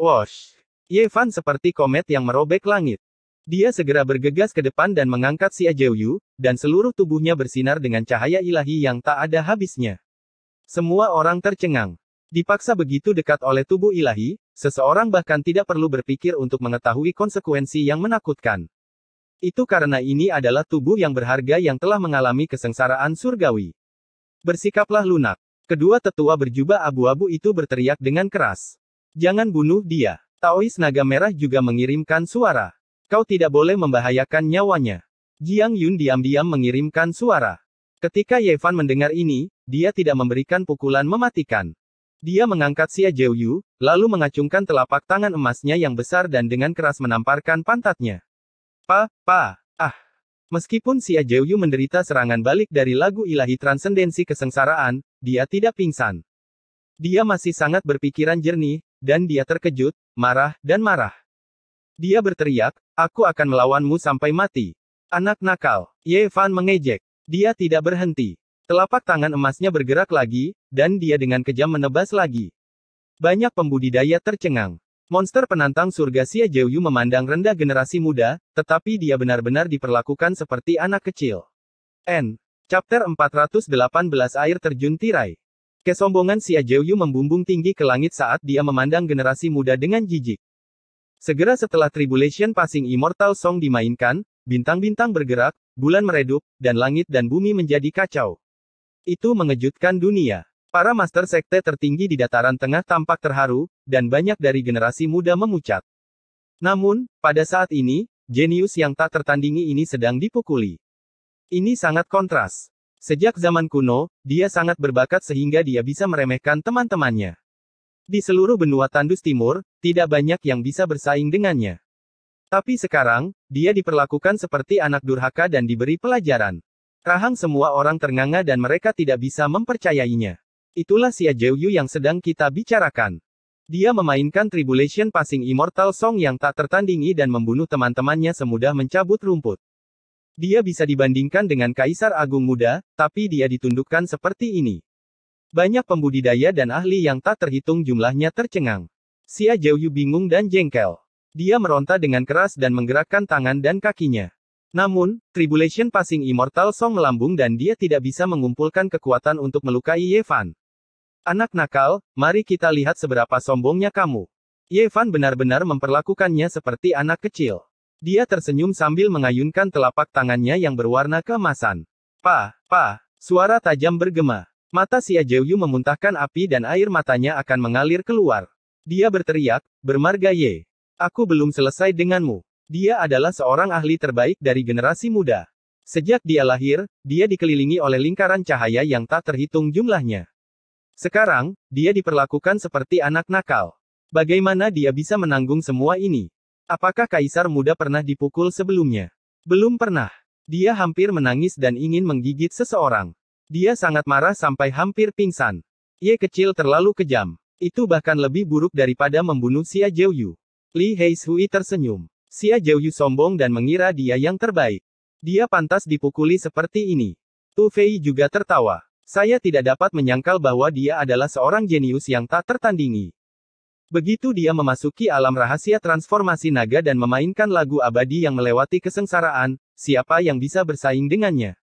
Wash! Yevan seperti komet yang merobek langit. Dia segera bergegas ke depan dan mengangkat si Ajeuyu, dan seluruh tubuhnya bersinar dengan cahaya ilahi yang tak ada habisnya. Semua orang tercengang. Dipaksa begitu dekat oleh tubuh ilahi, seseorang bahkan tidak perlu berpikir untuk mengetahui konsekuensi yang menakutkan. Itu karena ini adalah tubuh yang berharga yang telah mengalami kesengsaraan surgawi. Bersikaplah lunak. Kedua tetua berjubah abu-abu itu berteriak dengan keras. Jangan bunuh dia. Taois naga merah juga mengirimkan suara. Kau tidak boleh membahayakan nyawanya. Jiang Yun diam-diam mengirimkan suara. Ketika Ye Fan mendengar ini, dia tidak memberikan pukulan mematikan. Dia mengangkat Xia Yu, lalu mengacungkan telapak tangan emasnya yang besar dan dengan keras menamparkan pantatnya. Pa, pa, ah. Meskipun Xia Yu menderita serangan balik dari lagu ilahi transendensi kesengsaraan, dia tidak pingsan. Dia masih sangat berpikiran jernih, dan dia terkejut, marah, dan marah. Dia berteriak, aku akan melawanmu sampai mati. Anak nakal, Yevan mengejek. Dia tidak berhenti. Telapak tangan emasnya bergerak lagi, dan dia dengan kejam menebas lagi. Banyak pembudidaya tercengang. Monster penantang surga Xia Jiuyu memandang rendah generasi muda, tetapi dia benar-benar diperlakukan seperti anak kecil. N. Chapter 418 Air Terjun Tirai Kesombongan si Ajeuyu membumbung tinggi ke langit saat dia memandang generasi muda dengan jijik. Segera setelah Tribulation Passing Immortal Song dimainkan, bintang-bintang bergerak, bulan meredup, dan langit dan bumi menjadi kacau. Itu mengejutkan dunia. Para master sekte tertinggi di dataran tengah tampak terharu, dan banyak dari generasi muda memucat. Namun, pada saat ini, jenius yang tak tertandingi ini sedang dipukuli. Ini sangat kontras. Sejak zaman kuno, dia sangat berbakat sehingga dia bisa meremehkan teman-temannya. Di seluruh benua tandus timur, tidak banyak yang bisa bersaing dengannya. Tapi sekarang, dia diperlakukan seperti anak durhaka dan diberi pelajaran. Rahang semua orang ternganga dan mereka tidak bisa mempercayainya. Itulah si Ajeuyu yang sedang kita bicarakan. Dia memainkan Tribulation Passing Immortal Song yang tak tertandingi dan membunuh teman-temannya semudah mencabut rumput. Dia bisa dibandingkan dengan Kaisar Agung muda, tapi dia ditundukkan seperti ini. Banyak pembudidaya dan ahli yang tak terhitung jumlahnya tercengang. Xia Jiuyu bingung dan jengkel. Dia meronta dengan keras dan menggerakkan tangan dan kakinya. Namun, Tribulation Passing Immortal Song melambung dan dia tidak bisa mengumpulkan kekuatan untuk melukai Yevan. Anak nakal, mari kita lihat seberapa sombongnya kamu. Yevan benar-benar memperlakukannya seperti anak kecil. Dia tersenyum sambil mengayunkan telapak tangannya yang berwarna kemasan. Pa, pa, suara tajam bergema. Mata si Ajeuyu memuntahkan api dan air matanya akan mengalir keluar. Dia berteriak, bermarga Ye. Aku belum selesai denganmu. Dia adalah seorang ahli terbaik dari generasi muda. Sejak dia lahir, dia dikelilingi oleh lingkaran cahaya yang tak terhitung jumlahnya. Sekarang, dia diperlakukan seperti anak nakal. Bagaimana dia bisa menanggung semua ini? Apakah kaisar muda pernah dipukul sebelumnya? Belum pernah. Dia hampir menangis dan ingin menggigit seseorang. Dia sangat marah sampai hampir pingsan. Ye kecil terlalu kejam. Itu bahkan lebih buruk daripada membunuh Xia Jiuyu. Li Heishui tersenyum. Xia Jiuyu sombong dan mengira dia yang terbaik. Dia pantas dipukuli seperti ini. Tu Fei juga tertawa. Saya tidak dapat menyangkal bahwa dia adalah seorang jenius yang tak tertandingi. Begitu dia memasuki alam rahasia transformasi naga dan memainkan lagu abadi yang melewati kesengsaraan, siapa yang bisa bersaing dengannya?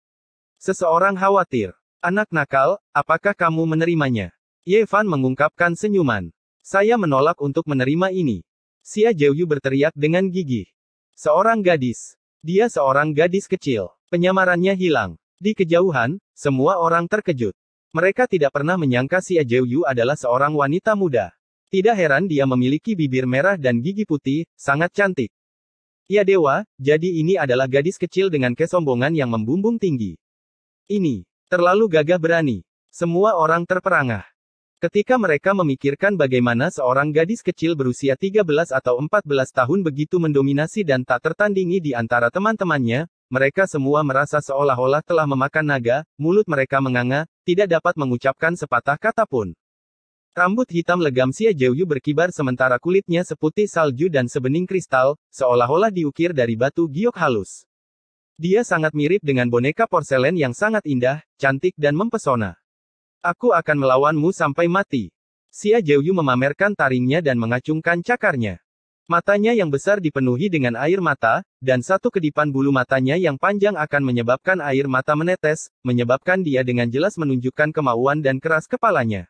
Seseorang khawatir. Anak nakal, apakah kamu menerimanya? Yevan mengungkapkan senyuman. Saya menolak untuk menerima ini. Xia Jiuyu berteriak dengan gigih. Seorang gadis. Dia seorang gadis kecil. Penyamarannya hilang. Di kejauhan, semua orang terkejut. Mereka tidak pernah menyangka Xia Jiuyu adalah seorang wanita muda. Tidak heran dia memiliki bibir merah dan gigi putih, sangat cantik. Ya dewa, jadi ini adalah gadis kecil dengan kesombongan yang membumbung tinggi. Ini, terlalu gagah berani. Semua orang terperangah. Ketika mereka memikirkan bagaimana seorang gadis kecil berusia 13 atau 14 tahun begitu mendominasi dan tak tertandingi di antara teman-temannya, mereka semua merasa seolah-olah telah memakan naga, mulut mereka menganga, tidak dapat mengucapkan sepatah kata pun. Rambut hitam legam Xia Jiuyu berkibar sementara kulitnya seputih salju dan sebening kristal, seolah-olah diukir dari batu giok halus. Dia sangat mirip dengan boneka porselen yang sangat indah, cantik dan mempesona. Aku akan melawanmu sampai mati. Xia Jiuyu memamerkan taringnya dan mengacungkan cakarnya. Matanya yang besar dipenuhi dengan air mata, dan satu kedipan bulu matanya yang panjang akan menyebabkan air mata menetes, menyebabkan dia dengan jelas menunjukkan kemauan dan keras kepalanya.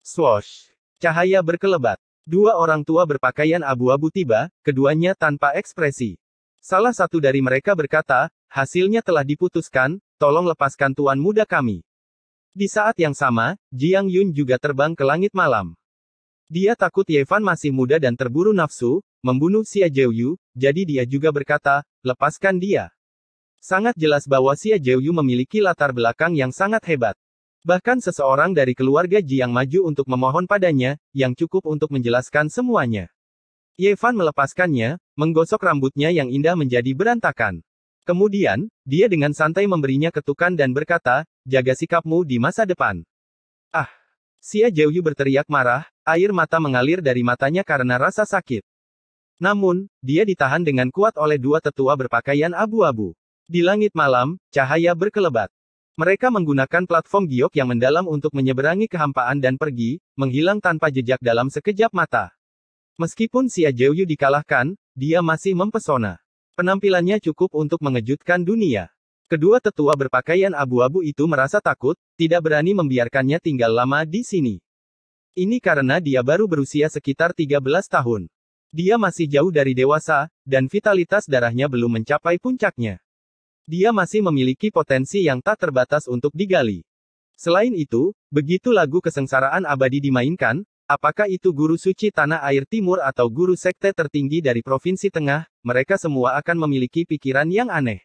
Swash, Cahaya berkelebat. Dua orang tua berpakaian abu-abu tiba, keduanya tanpa ekspresi. Salah satu dari mereka berkata, hasilnya telah diputuskan, tolong lepaskan tuan muda kami. Di saat yang sama, Jiang Yun juga terbang ke langit malam. Dia takut Yevan masih muda dan terburu nafsu, membunuh Xia Jiuyu, jadi dia juga berkata, lepaskan dia. Sangat jelas bahwa Xia Jiuyu memiliki latar belakang yang sangat hebat. Bahkan seseorang dari keluarga Ji yang maju untuk memohon padanya, yang cukup untuk menjelaskan semuanya. Fan melepaskannya, menggosok rambutnya yang indah menjadi berantakan. Kemudian, dia dengan santai memberinya ketukan dan berkata, jaga sikapmu di masa depan. Ah! Xia Jiuyu berteriak marah, air mata mengalir dari matanya karena rasa sakit. Namun, dia ditahan dengan kuat oleh dua tetua berpakaian abu-abu. Di langit malam, cahaya berkelebat. Mereka menggunakan platform giok yang mendalam untuk menyeberangi kehampaan dan pergi, menghilang tanpa jejak dalam sekejap mata. Meskipun si Ajeuyu dikalahkan, dia masih mempesona. Penampilannya cukup untuk mengejutkan dunia. Kedua tetua berpakaian abu-abu itu merasa takut, tidak berani membiarkannya tinggal lama di sini. Ini karena dia baru berusia sekitar 13 tahun. Dia masih jauh dari dewasa, dan vitalitas darahnya belum mencapai puncaknya. Dia masih memiliki potensi yang tak terbatas untuk digali. Selain itu, begitu lagu kesengsaraan abadi dimainkan, apakah itu guru suci tanah air timur atau guru sekte tertinggi dari provinsi tengah, mereka semua akan memiliki pikiran yang aneh.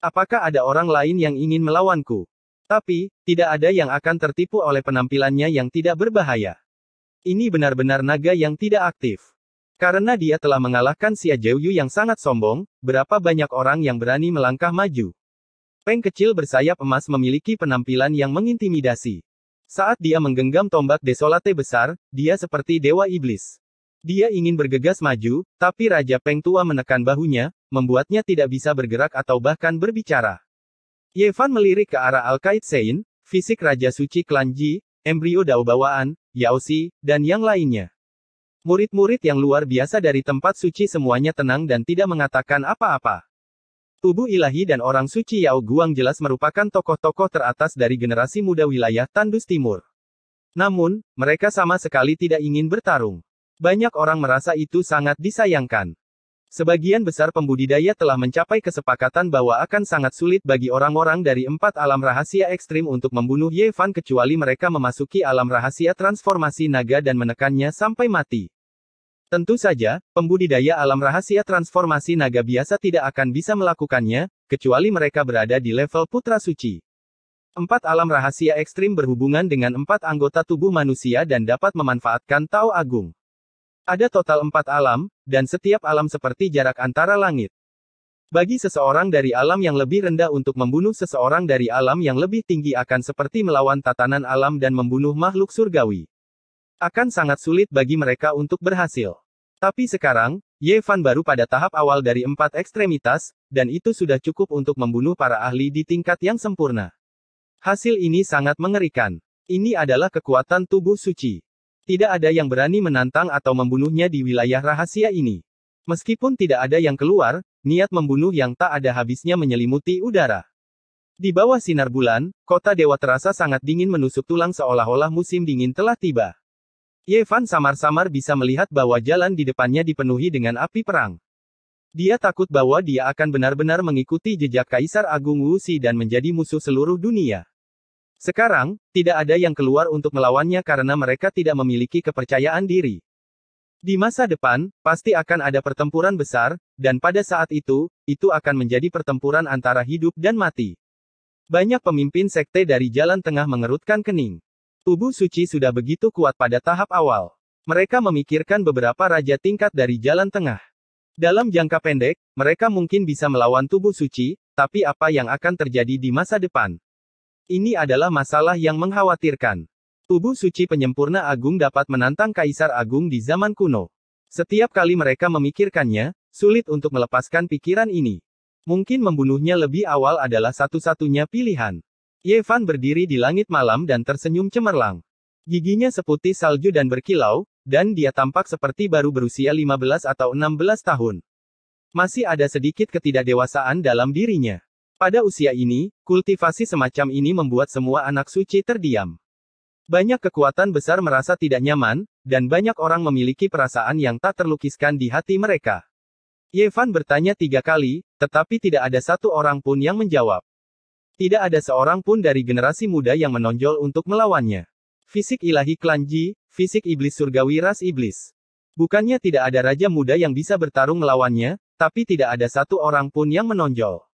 Apakah ada orang lain yang ingin melawanku? Tapi, tidak ada yang akan tertipu oleh penampilannya yang tidak berbahaya. Ini benar-benar naga yang tidak aktif. Karena dia telah mengalahkan Xia Zhouyu yang sangat sombong, berapa banyak orang yang berani melangkah maju. Peng kecil bersayap emas memiliki penampilan yang mengintimidasi. Saat dia menggenggam tombak desolate besar, dia seperti dewa iblis. Dia ingin bergegas maju, tapi Raja Peng tua menekan bahunya, membuatnya tidak bisa bergerak atau bahkan berbicara. Yevan melirik ke arah Al-Qaid Sein, fisik Raja Suci Klanji, embrio Dao bawaan, Yaosi, dan yang lainnya. Murid-murid yang luar biasa dari tempat suci semuanya tenang dan tidak mengatakan apa-apa. Tubuh ilahi dan orang suci Yao Guang jelas merupakan tokoh-tokoh teratas dari generasi muda wilayah Tandus Timur. Namun, mereka sama sekali tidak ingin bertarung. Banyak orang merasa itu sangat disayangkan. Sebagian besar pembudidaya telah mencapai kesepakatan bahwa akan sangat sulit bagi orang-orang dari empat alam rahasia ekstrim untuk membunuh Ye Fan kecuali mereka memasuki alam rahasia transformasi naga dan menekannya sampai mati. Tentu saja, pembudidaya alam rahasia transformasi naga biasa tidak akan bisa melakukannya, kecuali mereka berada di level putra suci. Empat alam rahasia ekstrim berhubungan dengan empat anggota tubuh manusia dan dapat memanfaatkan Tao Agung. Ada total empat alam, dan setiap alam seperti jarak antara langit. Bagi seseorang dari alam yang lebih rendah untuk membunuh seseorang dari alam yang lebih tinggi akan seperti melawan tatanan alam dan membunuh makhluk surgawi. Akan sangat sulit bagi mereka untuk berhasil. Tapi sekarang, Yevan baru pada tahap awal dari empat ekstremitas, dan itu sudah cukup untuk membunuh para ahli di tingkat yang sempurna. Hasil ini sangat mengerikan. Ini adalah kekuatan tubuh suci. Tidak ada yang berani menantang atau membunuhnya di wilayah rahasia ini. Meskipun tidak ada yang keluar, niat membunuh yang tak ada habisnya menyelimuti udara. Di bawah sinar bulan, kota dewa terasa sangat dingin menusuk tulang seolah-olah musim dingin telah tiba. Yevan samar-samar bisa melihat bahwa jalan di depannya dipenuhi dengan api perang. Dia takut bahwa dia akan benar-benar mengikuti jejak Kaisar Agung Wuxi dan menjadi musuh seluruh dunia. Sekarang, tidak ada yang keluar untuk melawannya karena mereka tidak memiliki kepercayaan diri. Di masa depan, pasti akan ada pertempuran besar, dan pada saat itu, itu akan menjadi pertempuran antara hidup dan mati. Banyak pemimpin sekte dari jalan tengah mengerutkan kening. Tubuh suci sudah begitu kuat pada tahap awal. Mereka memikirkan beberapa raja tingkat dari jalan tengah. Dalam jangka pendek, mereka mungkin bisa melawan tubuh suci, tapi apa yang akan terjadi di masa depan? Ini adalah masalah yang mengkhawatirkan. Tubuh suci penyempurna agung dapat menantang kaisar agung di zaman kuno. Setiap kali mereka memikirkannya, sulit untuk melepaskan pikiran ini. Mungkin membunuhnya lebih awal adalah satu-satunya pilihan. Yevan berdiri di langit malam dan tersenyum cemerlang. Giginya seputih salju dan berkilau, dan dia tampak seperti baru berusia 15 atau 16 tahun. Masih ada sedikit ketidakdewasaan dalam dirinya. Pada usia ini, kultivasi semacam ini membuat semua anak suci terdiam. Banyak kekuatan besar merasa tidak nyaman, dan banyak orang memiliki perasaan yang tak terlukiskan di hati mereka. Yevan bertanya tiga kali, tetapi tidak ada satu orang pun yang menjawab. Tidak ada seorang pun dari generasi muda yang menonjol untuk melawannya. Fisik ilahi klan fisik iblis surgawi ras iblis. Bukannya tidak ada raja muda yang bisa bertarung melawannya, tapi tidak ada satu orang pun yang menonjol.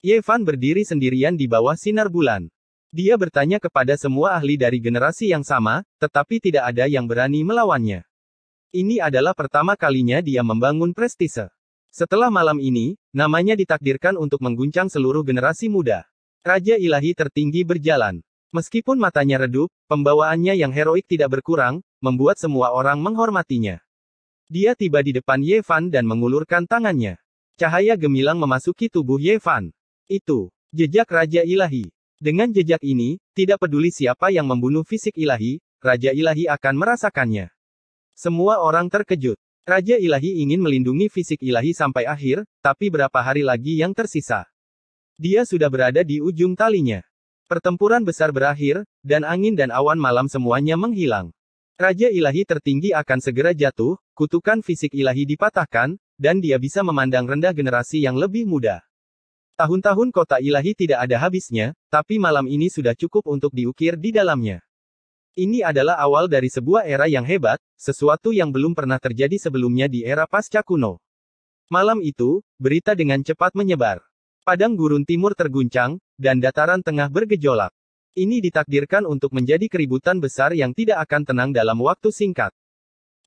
Yevan berdiri sendirian di bawah sinar bulan. Dia bertanya kepada semua ahli dari generasi yang sama, tetapi tidak ada yang berani melawannya. Ini adalah pertama kalinya dia membangun prestise. Setelah malam ini, namanya ditakdirkan untuk mengguncang seluruh generasi muda. Raja ilahi tertinggi berjalan. Meskipun matanya redup, pembawaannya yang heroik tidak berkurang, membuat semua orang menghormatinya. Dia tiba di depan Yevan dan mengulurkan tangannya. Cahaya gemilang memasuki tubuh Yevan. Itu, jejak Raja Ilahi. Dengan jejak ini, tidak peduli siapa yang membunuh fisik ilahi, Raja Ilahi akan merasakannya. Semua orang terkejut. Raja Ilahi ingin melindungi fisik ilahi sampai akhir, tapi berapa hari lagi yang tersisa? Dia sudah berada di ujung talinya. Pertempuran besar berakhir, dan angin dan awan malam semuanya menghilang. Raja ilahi tertinggi akan segera jatuh, kutukan fisik ilahi dipatahkan, dan dia bisa memandang rendah generasi yang lebih muda. Tahun-tahun kota ilahi tidak ada habisnya, tapi malam ini sudah cukup untuk diukir di dalamnya. Ini adalah awal dari sebuah era yang hebat, sesuatu yang belum pernah terjadi sebelumnya di era pasca kuno. Malam itu, berita dengan cepat menyebar. Padang gurun timur terguncang, dan dataran tengah bergejolak. Ini ditakdirkan untuk menjadi keributan besar yang tidak akan tenang dalam waktu singkat.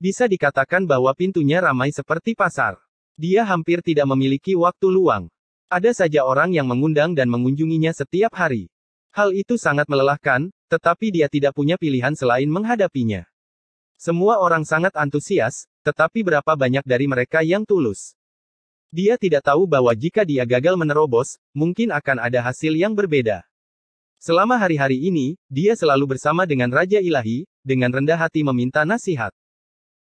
Bisa dikatakan bahwa pintunya ramai seperti pasar. Dia hampir tidak memiliki waktu luang. Ada saja orang yang mengundang dan mengunjunginya setiap hari. Hal itu sangat melelahkan, tetapi dia tidak punya pilihan selain menghadapinya. Semua orang sangat antusias, tetapi berapa banyak dari mereka yang tulus? Dia tidak tahu bahwa jika dia gagal menerobos, mungkin akan ada hasil yang berbeda. Selama hari-hari ini, dia selalu bersama dengan Raja Ilahi, dengan rendah hati meminta nasihat.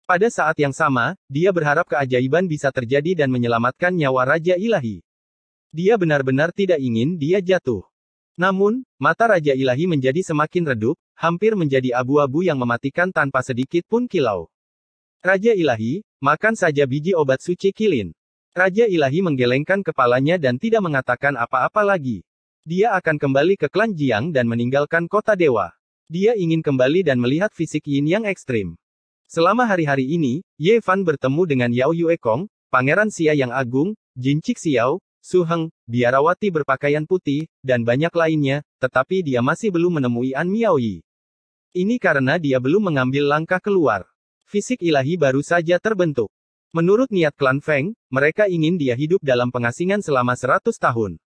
Pada saat yang sama, dia berharap keajaiban bisa terjadi dan menyelamatkan nyawa Raja Ilahi. Dia benar-benar tidak ingin dia jatuh. Namun, mata Raja Ilahi menjadi semakin redup, hampir menjadi abu-abu yang mematikan tanpa sedikit pun kilau. Raja Ilahi, makan saja biji obat suci kilin. Raja Ilahi menggelengkan kepalanya dan tidak mengatakan apa-apa lagi. Dia akan kembali ke klan Jiang dan meninggalkan kota dewa. Dia ingin kembali dan melihat fisik Yin yang ekstrim. Selama hari-hari ini, Ye Fan bertemu dengan Yao Yue Kong, Pangeran Xia yang agung, Jin Cik Xiao, Su Heng, biarawati berpakaian putih, dan banyak lainnya, tetapi dia masih belum menemui An Miao Yi. Ini karena dia belum mengambil langkah keluar. Fisik ilahi baru saja terbentuk. Menurut niat klan Feng, mereka ingin dia hidup dalam pengasingan selama 100 tahun.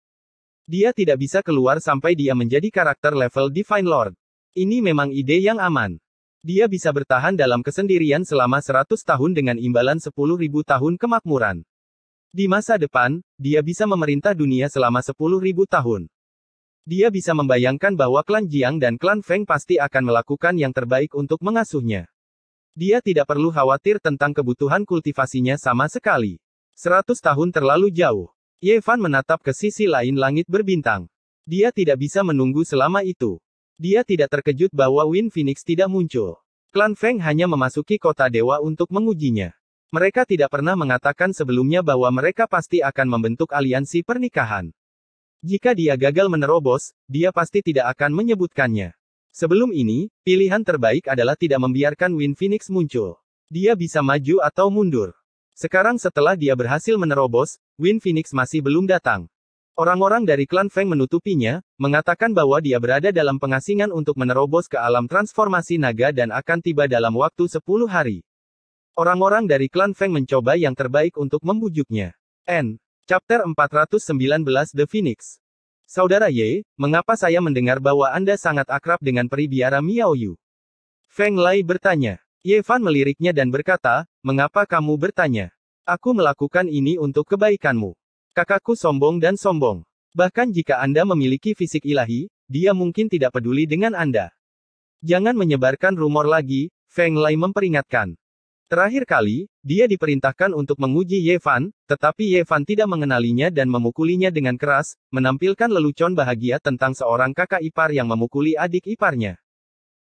Dia tidak bisa keluar sampai dia menjadi karakter level Divine Lord. Ini memang ide yang aman. Dia bisa bertahan dalam kesendirian selama 100 tahun dengan imbalan 10.000 tahun kemakmuran. Di masa depan, dia bisa memerintah dunia selama 10.000 tahun. Dia bisa membayangkan bahwa klan Jiang dan klan Feng pasti akan melakukan yang terbaik untuk mengasuhnya. Dia tidak perlu khawatir tentang kebutuhan kultivasinya sama sekali. Seratus tahun terlalu jauh. Yevan menatap ke sisi lain langit berbintang. Dia tidak bisa menunggu selama itu. Dia tidak terkejut bahwa Win Phoenix tidak muncul. Klan Feng hanya memasuki kota dewa untuk mengujinya. Mereka tidak pernah mengatakan sebelumnya bahwa mereka pasti akan membentuk aliansi pernikahan. Jika dia gagal menerobos, dia pasti tidak akan menyebutkannya. Sebelum ini, pilihan terbaik adalah tidak membiarkan Win Phoenix muncul. Dia bisa maju atau mundur. Sekarang setelah dia berhasil menerobos, Win Phoenix masih belum datang. Orang-orang dari klan Feng menutupinya, mengatakan bahwa dia berada dalam pengasingan untuk menerobos ke alam transformasi naga dan akan tiba dalam waktu 10 hari. Orang-orang dari klan Feng mencoba yang terbaik untuk membujuknya. N. Chapter 419 The Phoenix Saudara Ye, mengapa saya mendengar bahwa Anda sangat akrab dengan peribiara Miao Yu? Feng Lai bertanya. Ye Fan meliriknya dan berkata, mengapa kamu bertanya? Aku melakukan ini untuk kebaikanmu. Kakakku sombong dan sombong. Bahkan jika Anda memiliki fisik ilahi, dia mungkin tidak peduli dengan Anda. Jangan menyebarkan rumor lagi, Feng Lai memperingatkan. Terakhir kali, dia diperintahkan untuk menguji Yevan, tetapi Yevan tidak mengenalinya dan memukulinya dengan keras, menampilkan lelucon bahagia tentang seorang kakak ipar yang memukuli adik iparnya.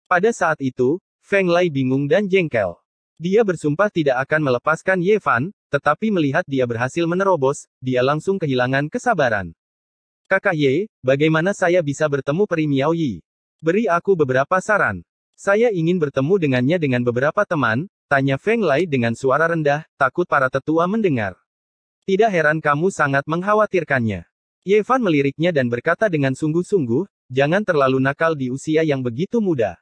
Pada saat itu, Feng Lai bingung dan jengkel. Dia bersumpah tidak akan melepaskan Yevan, tetapi melihat dia berhasil menerobos, dia langsung kehilangan kesabaran. Kakak Ye, bagaimana saya bisa bertemu Peri Miao Yi? Beri aku beberapa saran. Saya ingin bertemu dengannya dengan beberapa teman, Tanya Feng Lai dengan suara rendah, takut para tetua mendengar. Tidak heran kamu sangat mengkhawatirkannya. Ye Fan meliriknya dan berkata dengan sungguh-sungguh, jangan terlalu nakal di usia yang begitu muda.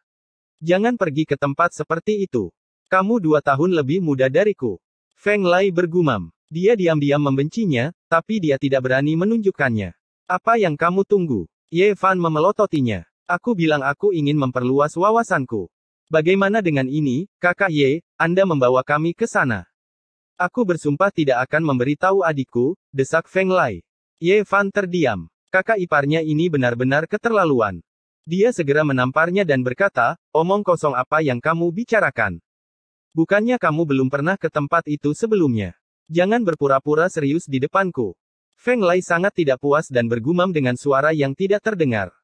Jangan pergi ke tempat seperti itu. Kamu dua tahun lebih muda dariku. Feng Lai bergumam. Dia diam-diam membencinya, tapi dia tidak berani menunjukkannya. Apa yang kamu tunggu? Ye Fan memelototinya. Aku bilang aku ingin memperluas wawasanku. Bagaimana dengan ini, kakak Ye, Anda membawa kami ke sana? Aku bersumpah tidak akan memberitahu adikku, desak Feng Lai. Ye Fan terdiam. Kakak iparnya ini benar-benar keterlaluan. Dia segera menamparnya dan berkata, omong kosong apa yang kamu bicarakan. Bukannya kamu belum pernah ke tempat itu sebelumnya. Jangan berpura-pura serius di depanku. Feng Lai sangat tidak puas dan bergumam dengan suara yang tidak terdengar.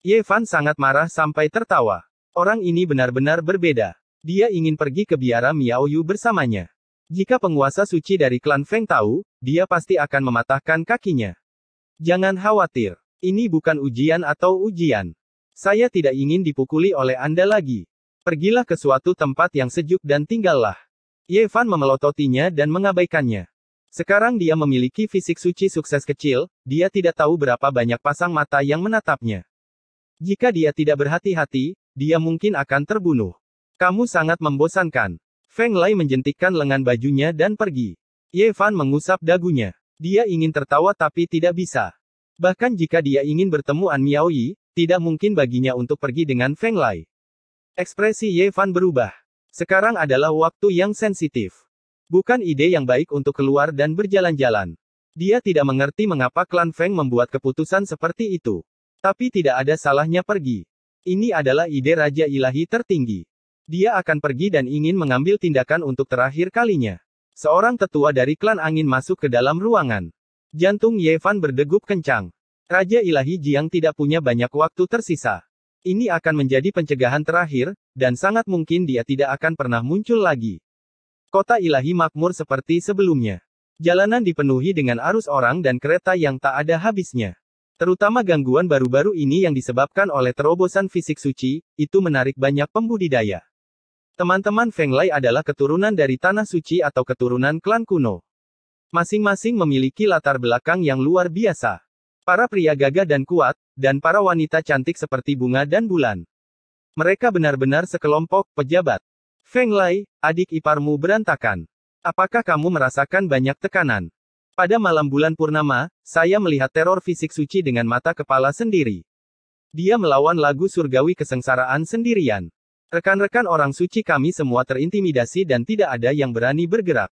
Ye Fan sangat marah sampai tertawa. Orang ini benar-benar berbeda. Dia ingin pergi ke biara Miao Yu bersamanya. Jika penguasa suci dari klan Feng tahu, dia pasti akan mematahkan kakinya. Jangan khawatir. Ini bukan ujian atau ujian. Saya tidak ingin dipukuli oleh Anda lagi. Pergilah ke suatu tempat yang sejuk dan tinggallah. Ye Fan memelototinya dan mengabaikannya. Sekarang dia memiliki fisik suci sukses kecil, dia tidak tahu berapa banyak pasang mata yang menatapnya. Jika dia tidak berhati-hati, dia mungkin akan terbunuh. Kamu sangat membosankan. Feng Lai menjentikkan lengan bajunya dan pergi. Ye Fan mengusap dagunya. Dia ingin tertawa tapi tidak bisa. Bahkan jika dia ingin bertemu An Miaoyi, tidak mungkin baginya untuk pergi dengan Feng Lai. Ekspresi Ye Fan berubah. Sekarang adalah waktu yang sensitif. Bukan ide yang baik untuk keluar dan berjalan-jalan. Dia tidak mengerti mengapa klan Feng membuat keputusan seperti itu. Tapi tidak ada salahnya pergi. Ini adalah ide Raja Ilahi tertinggi. Dia akan pergi dan ingin mengambil tindakan untuk terakhir kalinya. Seorang tetua dari klan angin masuk ke dalam ruangan. Jantung Yevan berdegup kencang. Raja Ilahi Jiang tidak punya banyak waktu tersisa. Ini akan menjadi pencegahan terakhir, dan sangat mungkin dia tidak akan pernah muncul lagi. Kota Ilahi makmur seperti sebelumnya. Jalanan dipenuhi dengan arus orang dan kereta yang tak ada habisnya. Terutama gangguan baru-baru ini yang disebabkan oleh terobosan fisik suci, itu menarik banyak pembudidaya. Teman-teman Feng Lai adalah keturunan dari Tanah Suci atau keturunan klan kuno. Masing-masing memiliki latar belakang yang luar biasa. Para pria gagah dan kuat, dan para wanita cantik seperti bunga dan bulan. Mereka benar-benar sekelompok pejabat. Feng Lai, adik iparmu berantakan. Apakah kamu merasakan banyak tekanan? Pada malam bulan purnama, saya melihat teror fisik suci dengan mata kepala sendiri. Dia melawan lagu surgawi kesengsaraan sendirian. Rekan-rekan orang suci kami semua terintimidasi dan tidak ada yang berani bergerak.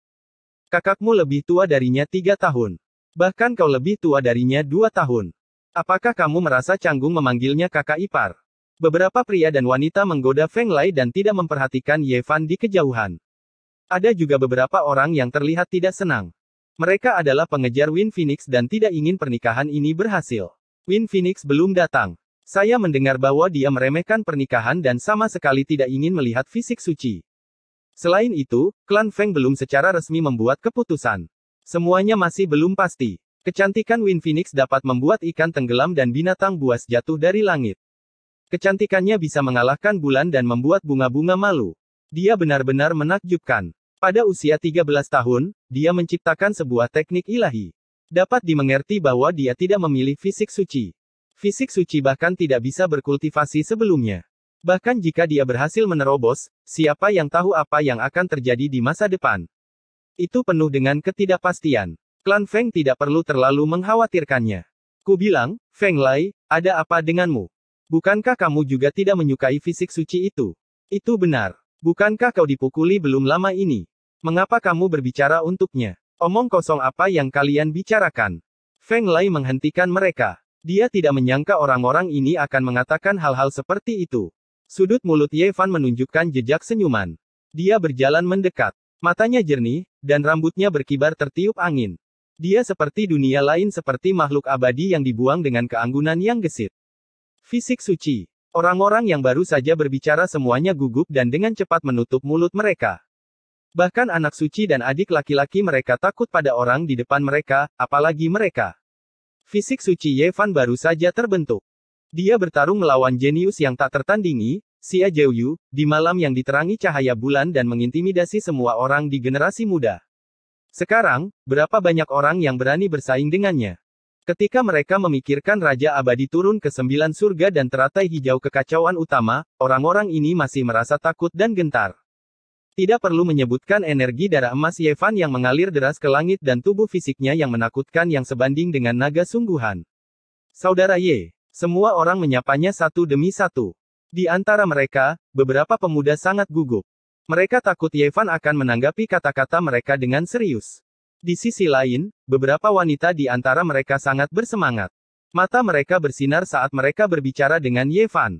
Kakakmu lebih tua darinya tiga tahun. Bahkan kau lebih tua darinya dua tahun. Apakah kamu merasa canggung memanggilnya kakak ipar? Beberapa pria dan wanita menggoda Feng Lai dan tidak memperhatikan Yevan di kejauhan. Ada juga beberapa orang yang terlihat tidak senang. Mereka adalah pengejar Win Phoenix dan tidak ingin pernikahan ini berhasil. Win Phoenix belum datang. Saya mendengar bahwa dia meremehkan pernikahan dan sama sekali tidak ingin melihat fisik suci. Selain itu, klan Feng belum secara resmi membuat keputusan. Semuanya masih belum pasti. Kecantikan Win Phoenix dapat membuat ikan tenggelam dan binatang buas jatuh dari langit. Kecantikannya bisa mengalahkan bulan dan membuat bunga-bunga malu. Dia benar-benar menakjubkan. Pada usia 13 tahun, dia menciptakan sebuah teknik ilahi. Dapat dimengerti bahwa dia tidak memilih fisik suci. Fisik suci bahkan tidak bisa berkultivasi sebelumnya. Bahkan jika dia berhasil menerobos, siapa yang tahu apa yang akan terjadi di masa depan. Itu penuh dengan ketidakpastian. Klan Feng tidak perlu terlalu mengkhawatirkannya. Ku bilang, Feng Lai, ada apa denganmu? Bukankah kamu juga tidak menyukai fisik suci itu? Itu benar. Bukankah kau dipukuli belum lama ini? Mengapa kamu berbicara untuknya? Omong kosong apa yang kalian bicarakan? Feng Lai menghentikan mereka. Dia tidak menyangka orang-orang ini akan mengatakan hal-hal seperti itu. Sudut mulut Ye Fan menunjukkan jejak senyuman. Dia berjalan mendekat. Matanya jernih, dan rambutnya berkibar tertiup angin. Dia seperti dunia lain seperti makhluk abadi yang dibuang dengan keanggunan yang gesit. Fisik suci, Orang-orang yang baru saja berbicara semuanya gugup dan dengan cepat menutup mulut mereka. Bahkan anak suci dan adik laki-laki mereka takut pada orang di depan mereka, apalagi mereka. Fisik suci Yevan baru saja terbentuk. Dia bertarung melawan jenius yang tak tertandingi, Xia Jiuyu, di malam yang diterangi cahaya bulan dan mengintimidasi semua orang di generasi muda. Sekarang, berapa banyak orang yang berani bersaing dengannya? Ketika mereka memikirkan Raja Abadi turun ke sembilan surga dan teratai hijau kekacauan utama, orang-orang ini masih merasa takut dan gentar. Tidak perlu menyebutkan energi darah emas Yevan yang mengalir deras ke langit dan tubuh fisiknya yang menakutkan yang sebanding dengan naga sungguhan. Saudara Ye, semua orang menyapanya satu demi satu. Di antara mereka, beberapa pemuda sangat gugup. Mereka takut Yevan akan menanggapi kata-kata mereka dengan serius. Di sisi lain, beberapa wanita di antara mereka sangat bersemangat. Mata mereka bersinar saat mereka berbicara dengan Yevan.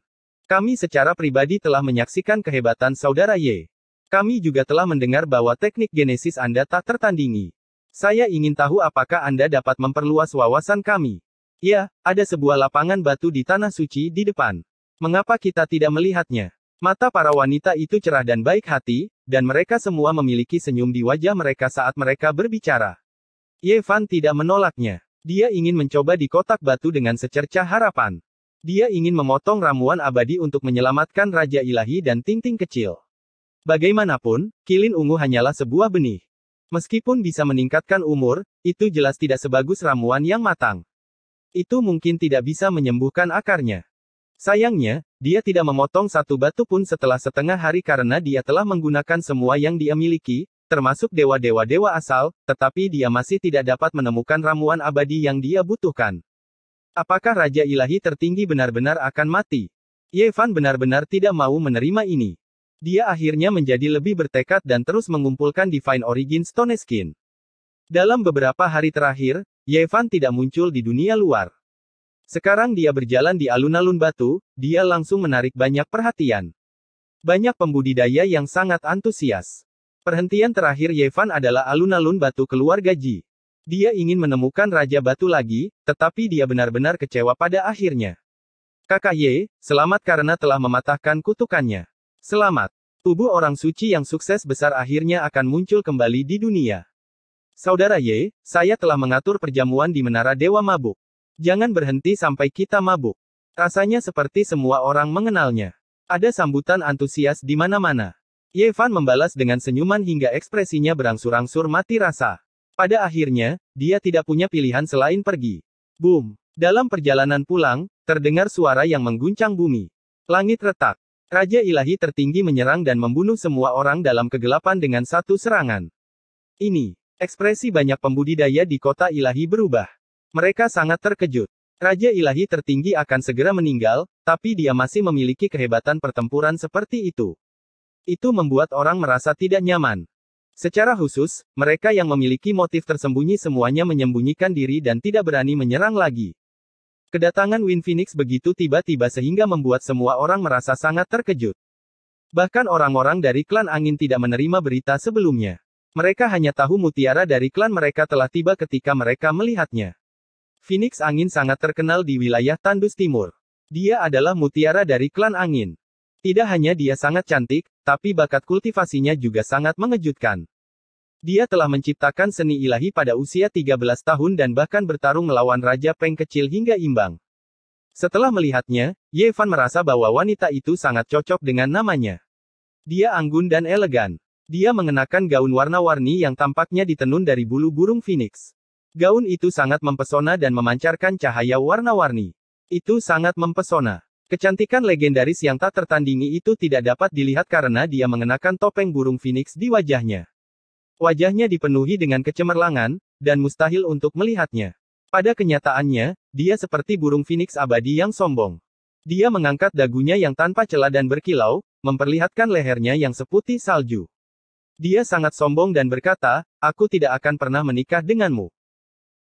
Kami secara pribadi telah menyaksikan kehebatan saudara Ye. Kami juga telah mendengar bahwa teknik genesis Anda tak tertandingi. Saya ingin tahu apakah Anda dapat memperluas wawasan kami. Ya, ada sebuah lapangan batu di Tanah Suci di depan. Mengapa kita tidak melihatnya? Mata para wanita itu cerah dan baik hati, dan mereka semua memiliki senyum di wajah mereka saat mereka berbicara. Yevan tidak menolaknya. Dia ingin mencoba di kotak batu dengan secerca harapan. Dia ingin memotong ramuan abadi untuk menyelamatkan Raja Ilahi dan Ting-Ting kecil. Bagaimanapun, kilin ungu hanyalah sebuah benih. Meskipun bisa meningkatkan umur, itu jelas tidak sebagus ramuan yang matang. Itu mungkin tidak bisa menyembuhkan akarnya. Sayangnya, dia tidak memotong satu batu pun setelah setengah hari karena dia telah menggunakan semua yang dia miliki, termasuk dewa-dewa-dewa asal, tetapi dia masih tidak dapat menemukan ramuan abadi yang dia butuhkan. Apakah Raja Ilahi tertinggi benar-benar akan mati? Yevan benar-benar tidak mau menerima ini. Dia akhirnya menjadi lebih bertekad dan terus mengumpulkan Divine Origin Stone Skin. Dalam beberapa hari terakhir, Yevan tidak muncul di dunia luar. Sekarang dia berjalan di alun-alun batu, dia langsung menarik banyak perhatian. Banyak pembudidaya yang sangat antusias. Perhentian terakhir Yevan adalah alun-alun batu keluarga Ji. Dia ingin menemukan Raja Batu lagi, tetapi dia benar-benar kecewa pada akhirnya. Kakak Ye, selamat karena telah mematahkan kutukannya. Selamat. Tubuh orang suci yang sukses besar akhirnya akan muncul kembali di dunia. Saudara Ye, saya telah mengatur perjamuan di Menara Dewa Mabuk. Jangan berhenti sampai kita mabuk. Rasanya seperti semua orang mengenalnya. Ada sambutan antusias di mana-mana. Yevan membalas dengan senyuman hingga ekspresinya berangsur-angsur mati rasa. Pada akhirnya, dia tidak punya pilihan selain pergi. Boom! Dalam perjalanan pulang, terdengar suara yang mengguncang bumi. Langit retak. Raja ilahi tertinggi menyerang dan membunuh semua orang dalam kegelapan dengan satu serangan. Ini, ekspresi banyak pembudidaya di kota ilahi berubah. Mereka sangat terkejut. Raja ilahi tertinggi akan segera meninggal, tapi dia masih memiliki kehebatan pertempuran seperti itu. Itu membuat orang merasa tidak nyaman. Secara khusus, mereka yang memiliki motif tersembunyi semuanya menyembunyikan diri dan tidak berani menyerang lagi. Kedatangan Win Phoenix begitu tiba-tiba sehingga membuat semua orang merasa sangat terkejut. Bahkan orang-orang dari klan angin tidak menerima berita sebelumnya. Mereka hanya tahu mutiara dari klan mereka telah tiba ketika mereka melihatnya. Phoenix Angin sangat terkenal di wilayah Tandus Timur. Dia adalah mutiara dari klan angin. Tidak hanya dia sangat cantik, tapi bakat kultivasinya juga sangat mengejutkan. Dia telah menciptakan seni ilahi pada usia 13 tahun dan bahkan bertarung melawan Raja Peng kecil hingga imbang. Setelah melihatnya, Yevan merasa bahwa wanita itu sangat cocok dengan namanya. Dia anggun dan elegan. Dia mengenakan gaun warna-warni yang tampaknya ditenun dari bulu burung phoenix. Gaun itu sangat mempesona dan memancarkan cahaya warna-warni. Itu sangat mempesona. Kecantikan legendaris yang tak tertandingi itu tidak dapat dilihat karena dia mengenakan topeng burung phoenix di wajahnya. Wajahnya dipenuhi dengan kecemerlangan, dan mustahil untuk melihatnya. Pada kenyataannya, dia seperti burung phoenix abadi yang sombong. Dia mengangkat dagunya yang tanpa celah dan berkilau, memperlihatkan lehernya yang seputih salju. Dia sangat sombong dan berkata, aku tidak akan pernah menikah denganmu.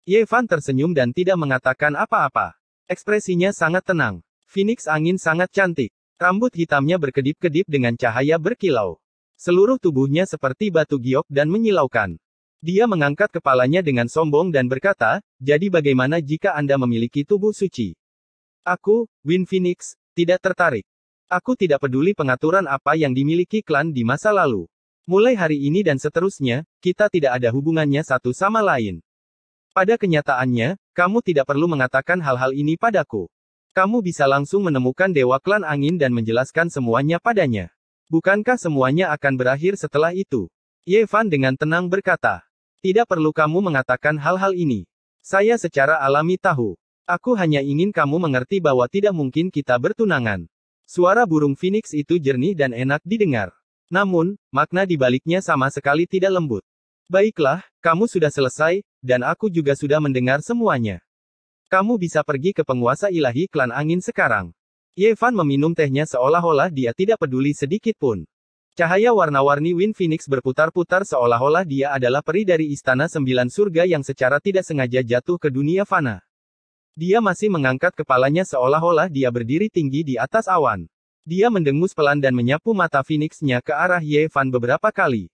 Yevan tersenyum dan tidak mengatakan apa-apa. Ekspresinya sangat tenang. Phoenix angin sangat cantik. Rambut hitamnya berkedip-kedip dengan cahaya berkilau. Seluruh tubuhnya seperti batu giok dan menyilaukan. Dia mengangkat kepalanya dengan sombong dan berkata, jadi bagaimana jika Anda memiliki tubuh suci? Aku, Win Phoenix, tidak tertarik. Aku tidak peduli pengaturan apa yang dimiliki klan di masa lalu. Mulai hari ini dan seterusnya, kita tidak ada hubungannya satu sama lain. Pada kenyataannya, kamu tidak perlu mengatakan hal-hal ini padaku. Kamu bisa langsung menemukan Dewa Klan Angin dan menjelaskan semuanya padanya. Bukankah semuanya akan berakhir setelah itu? Yevan dengan tenang berkata. Tidak perlu kamu mengatakan hal-hal ini. Saya secara alami tahu. Aku hanya ingin kamu mengerti bahwa tidak mungkin kita bertunangan. Suara burung phoenix itu jernih dan enak didengar. Namun, makna dibaliknya sama sekali tidak lembut. Baiklah, kamu sudah selesai, dan aku juga sudah mendengar semuanya. Kamu bisa pergi ke penguasa ilahi klan angin sekarang. Yevan meminum tehnya seolah-olah dia tidak peduli sedikit pun. Cahaya warna-warni Win Phoenix berputar-putar seolah-olah dia adalah peri dari istana sembilan surga yang secara tidak sengaja jatuh ke dunia fana. Dia masih mengangkat kepalanya seolah-olah dia berdiri tinggi di atas awan. Dia mendengus pelan dan menyapu mata Phoenix-nya ke arah Yevan beberapa kali.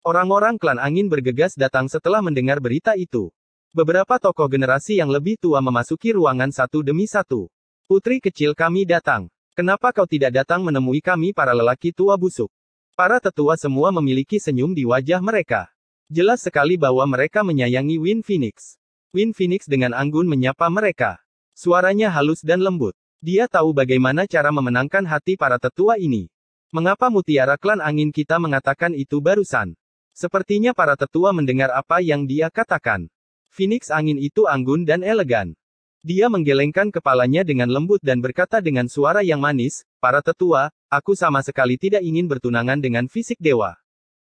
Orang-orang klan angin bergegas datang setelah mendengar berita itu. Beberapa tokoh generasi yang lebih tua memasuki ruangan satu demi satu. Putri kecil kami datang. Kenapa kau tidak datang menemui kami para lelaki tua busuk? Para tetua semua memiliki senyum di wajah mereka. Jelas sekali bahwa mereka menyayangi Win Phoenix. Win Phoenix dengan anggun menyapa mereka. Suaranya halus dan lembut. Dia tahu bagaimana cara memenangkan hati para tetua ini. Mengapa mutiara klan angin kita mengatakan itu barusan? Sepertinya para tetua mendengar apa yang dia katakan. Phoenix angin itu anggun dan elegan. Dia menggelengkan kepalanya dengan lembut dan berkata dengan suara yang manis, para tetua, aku sama sekali tidak ingin bertunangan dengan fisik dewa.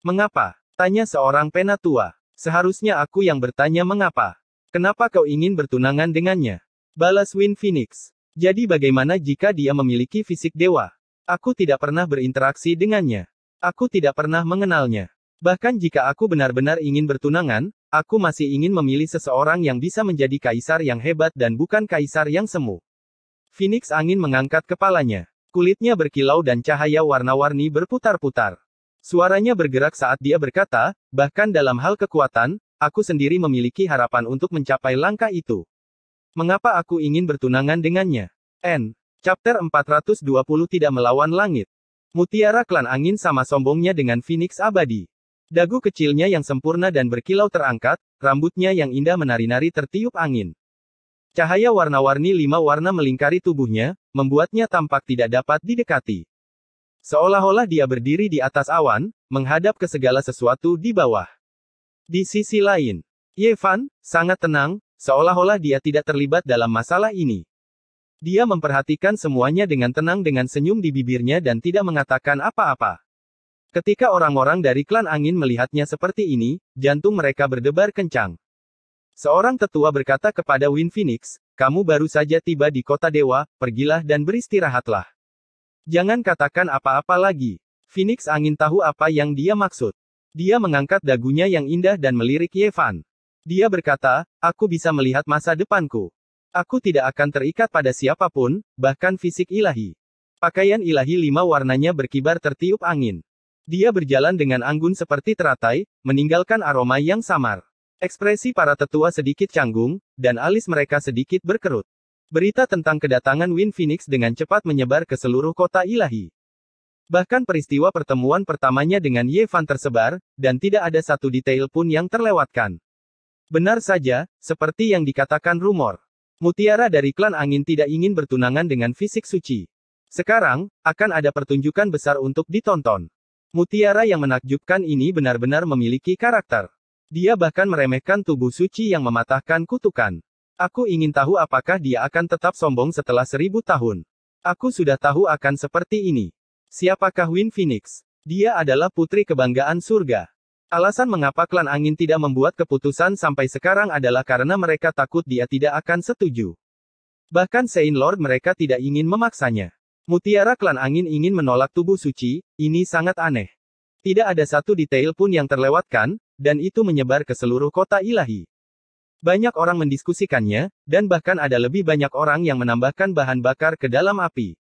Mengapa? Tanya seorang penatua. Seharusnya aku yang bertanya mengapa. Kenapa kau ingin bertunangan dengannya? Balas Win Phoenix. Jadi bagaimana jika dia memiliki fisik dewa? Aku tidak pernah berinteraksi dengannya. Aku tidak pernah mengenalnya. Bahkan jika aku benar-benar ingin bertunangan, aku masih ingin memilih seseorang yang bisa menjadi kaisar yang hebat dan bukan kaisar yang semu. Phoenix angin mengangkat kepalanya. Kulitnya berkilau dan cahaya warna-warni berputar-putar. Suaranya bergerak saat dia berkata, bahkan dalam hal kekuatan, aku sendiri memiliki harapan untuk mencapai langkah itu. Mengapa aku ingin bertunangan dengannya? N. Chapter 420 tidak melawan langit. Mutiara klan angin sama sombongnya dengan Phoenix abadi. Dagu kecilnya yang sempurna dan berkilau terangkat, rambutnya yang indah menari-nari tertiup angin. Cahaya warna-warni lima warna melingkari tubuhnya, membuatnya tampak tidak dapat didekati. Seolah-olah dia berdiri di atas awan, menghadap ke segala sesuatu di bawah. Di sisi lain, Yevan, sangat tenang, seolah-olah dia tidak terlibat dalam masalah ini. Dia memperhatikan semuanya dengan tenang dengan senyum di bibirnya dan tidak mengatakan apa-apa. Ketika orang-orang dari klan angin melihatnya seperti ini, jantung mereka berdebar kencang. Seorang tetua berkata kepada Win Phoenix, kamu baru saja tiba di kota dewa, pergilah dan beristirahatlah. Jangan katakan apa-apa lagi. Phoenix angin tahu apa yang dia maksud. Dia mengangkat dagunya yang indah dan melirik Yevan. Dia berkata, aku bisa melihat masa depanku. Aku tidak akan terikat pada siapapun, bahkan fisik ilahi. Pakaian ilahi lima warnanya berkibar tertiup angin. Dia berjalan dengan anggun seperti teratai, meninggalkan aroma yang samar. Ekspresi para tetua sedikit canggung, dan alis mereka sedikit berkerut. Berita tentang kedatangan Win Phoenix dengan cepat menyebar ke seluruh kota ilahi. Bahkan peristiwa pertemuan pertamanya dengan Yevan tersebar, dan tidak ada satu detail pun yang terlewatkan. Benar saja, seperti yang dikatakan rumor. Mutiara dari klan angin tidak ingin bertunangan dengan fisik suci. Sekarang, akan ada pertunjukan besar untuk ditonton. Mutiara yang menakjubkan ini benar-benar memiliki karakter. Dia bahkan meremehkan tubuh suci yang mematahkan kutukan. Aku ingin tahu apakah dia akan tetap sombong setelah seribu tahun. Aku sudah tahu akan seperti ini. Siapakah Win Phoenix? Dia adalah putri kebanggaan surga. Alasan mengapa klan angin tidak membuat keputusan sampai sekarang adalah karena mereka takut dia tidak akan setuju. Bahkan Saint Lord mereka tidak ingin memaksanya. Mutiara klan angin ingin menolak tubuh suci, ini sangat aneh. Tidak ada satu detail pun yang terlewatkan, dan itu menyebar ke seluruh kota ilahi. Banyak orang mendiskusikannya, dan bahkan ada lebih banyak orang yang menambahkan bahan bakar ke dalam api.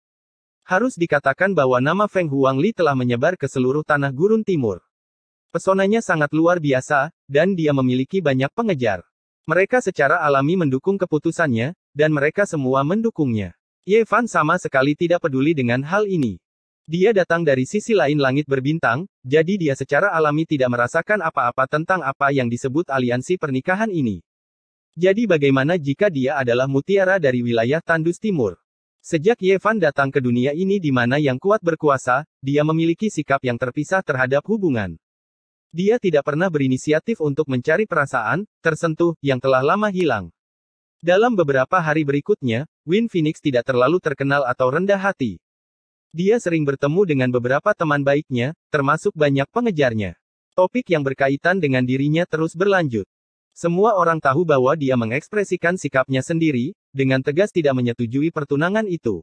Harus dikatakan bahwa nama Feng Huangli telah menyebar ke seluruh tanah gurun timur. Pesonanya sangat luar biasa, dan dia memiliki banyak pengejar. Mereka secara alami mendukung keputusannya, dan mereka semua mendukungnya. Yevan sama sekali tidak peduli dengan hal ini. Dia datang dari sisi lain langit berbintang, jadi dia secara alami tidak merasakan apa-apa tentang apa yang disebut aliansi pernikahan ini. Jadi bagaimana jika dia adalah mutiara dari wilayah Tandus Timur? Sejak Yevan datang ke dunia ini di mana yang kuat berkuasa, dia memiliki sikap yang terpisah terhadap hubungan. Dia tidak pernah berinisiatif untuk mencari perasaan, tersentuh, yang telah lama hilang. Dalam beberapa hari berikutnya, Win Phoenix tidak terlalu terkenal atau rendah hati. Dia sering bertemu dengan beberapa teman baiknya, termasuk banyak pengejarnya. Topik yang berkaitan dengan dirinya terus berlanjut. Semua orang tahu bahwa dia mengekspresikan sikapnya sendiri, dengan tegas tidak menyetujui pertunangan itu.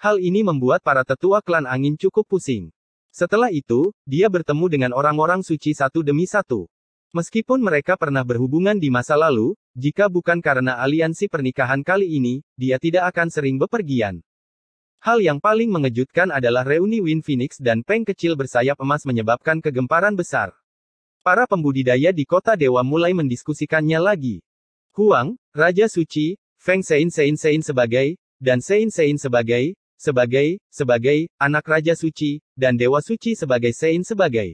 Hal ini membuat para tetua klan angin cukup pusing. Setelah itu, dia bertemu dengan orang-orang suci satu demi satu. Meskipun mereka pernah berhubungan di masa lalu, jika bukan karena aliansi pernikahan kali ini, dia tidak akan sering bepergian. Hal yang paling mengejutkan adalah reuni Win Phoenix dan Peng kecil bersayap emas menyebabkan kegemparan besar. Para pembudidaya di kota dewa mulai mendiskusikannya lagi. Huang, Raja Suci, Feng Sein Sein Sein sebagai, dan Sein Sein sebagai, sebagai, sebagai, anak Raja Suci, dan Dewa Suci sebagai Sein sebagai.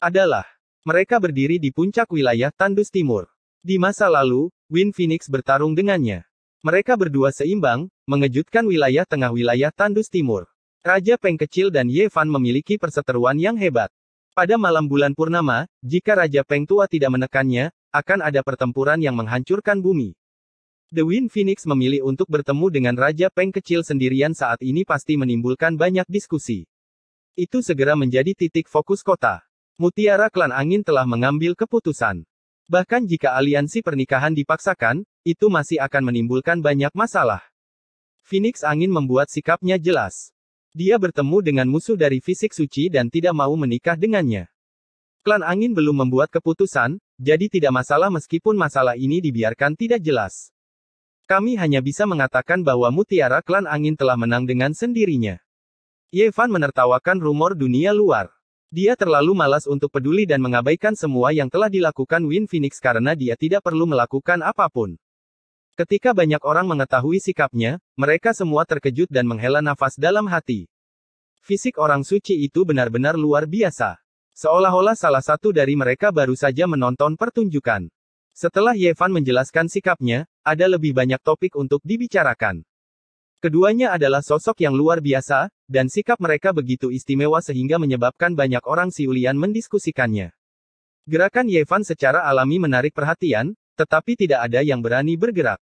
Adalah, mereka berdiri di puncak wilayah Tandus Timur. Di masa lalu, Win Phoenix bertarung dengannya. Mereka berdua seimbang, mengejutkan wilayah tengah wilayah Tandus Timur. Raja Peng Kecil dan Ye Fan memiliki perseteruan yang hebat. Pada malam bulan purnama, jika Raja Peng Tua tidak menekannya, akan ada pertempuran yang menghancurkan bumi. The Wind Phoenix memilih untuk bertemu dengan Raja Peng Kecil sendirian saat ini pasti menimbulkan banyak diskusi. Itu segera menjadi titik fokus kota. Mutiara Klan Angin telah mengambil keputusan. Bahkan jika aliansi pernikahan dipaksakan, itu masih akan menimbulkan banyak masalah. Phoenix Angin membuat sikapnya jelas. Dia bertemu dengan musuh dari fisik suci dan tidak mau menikah dengannya. Klan Angin belum membuat keputusan, jadi tidak masalah meskipun masalah ini dibiarkan tidak jelas. Kami hanya bisa mengatakan bahwa mutiara klan angin telah menang dengan sendirinya. Yevan menertawakan rumor dunia luar. Dia terlalu malas untuk peduli dan mengabaikan semua yang telah dilakukan Win Phoenix karena dia tidak perlu melakukan apapun. Ketika banyak orang mengetahui sikapnya, mereka semua terkejut dan menghela nafas dalam hati. Fisik orang suci itu benar-benar luar biasa. Seolah-olah salah satu dari mereka baru saja menonton pertunjukan. Setelah Yevan menjelaskan sikapnya, ada lebih banyak topik untuk dibicarakan. Keduanya adalah sosok yang luar biasa, dan sikap mereka begitu istimewa sehingga menyebabkan banyak orang Siulian mendiskusikannya. Gerakan Yevan secara alami menarik perhatian, tetapi tidak ada yang berani bergerak.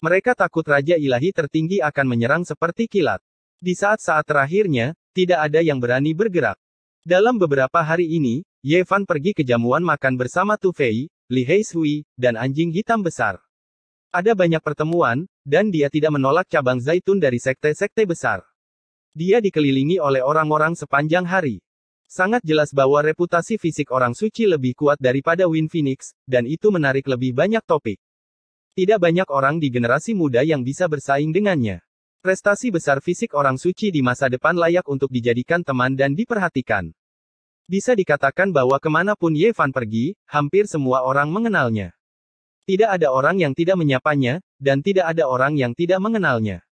Mereka takut Raja Ilahi tertinggi akan menyerang seperti kilat. Di saat-saat terakhirnya, tidak ada yang berani bergerak. Dalam beberapa hari ini, Yevan pergi ke jamuan makan bersama Tufei, Li Heishui, dan anjing hitam besar. Ada banyak pertemuan, dan dia tidak menolak cabang zaitun dari sekte-sekte besar. Dia dikelilingi oleh orang-orang sepanjang hari. Sangat jelas bahwa reputasi fisik orang suci lebih kuat daripada Win Phoenix, dan itu menarik lebih banyak topik. Tidak banyak orang di generasi muda yang bisa bersaing dengannya. Prestasi besar fisik orang suci di masa depan layak untuk dijadikan teman dan diperhatikan. Bisa dikatakan bahwa kemanapun Yevan pergi, hampir semua orang mengenalnya. Tidak ada orang yang tidak menyapanya, dan tidak ada orang yang tidak mengenalnya.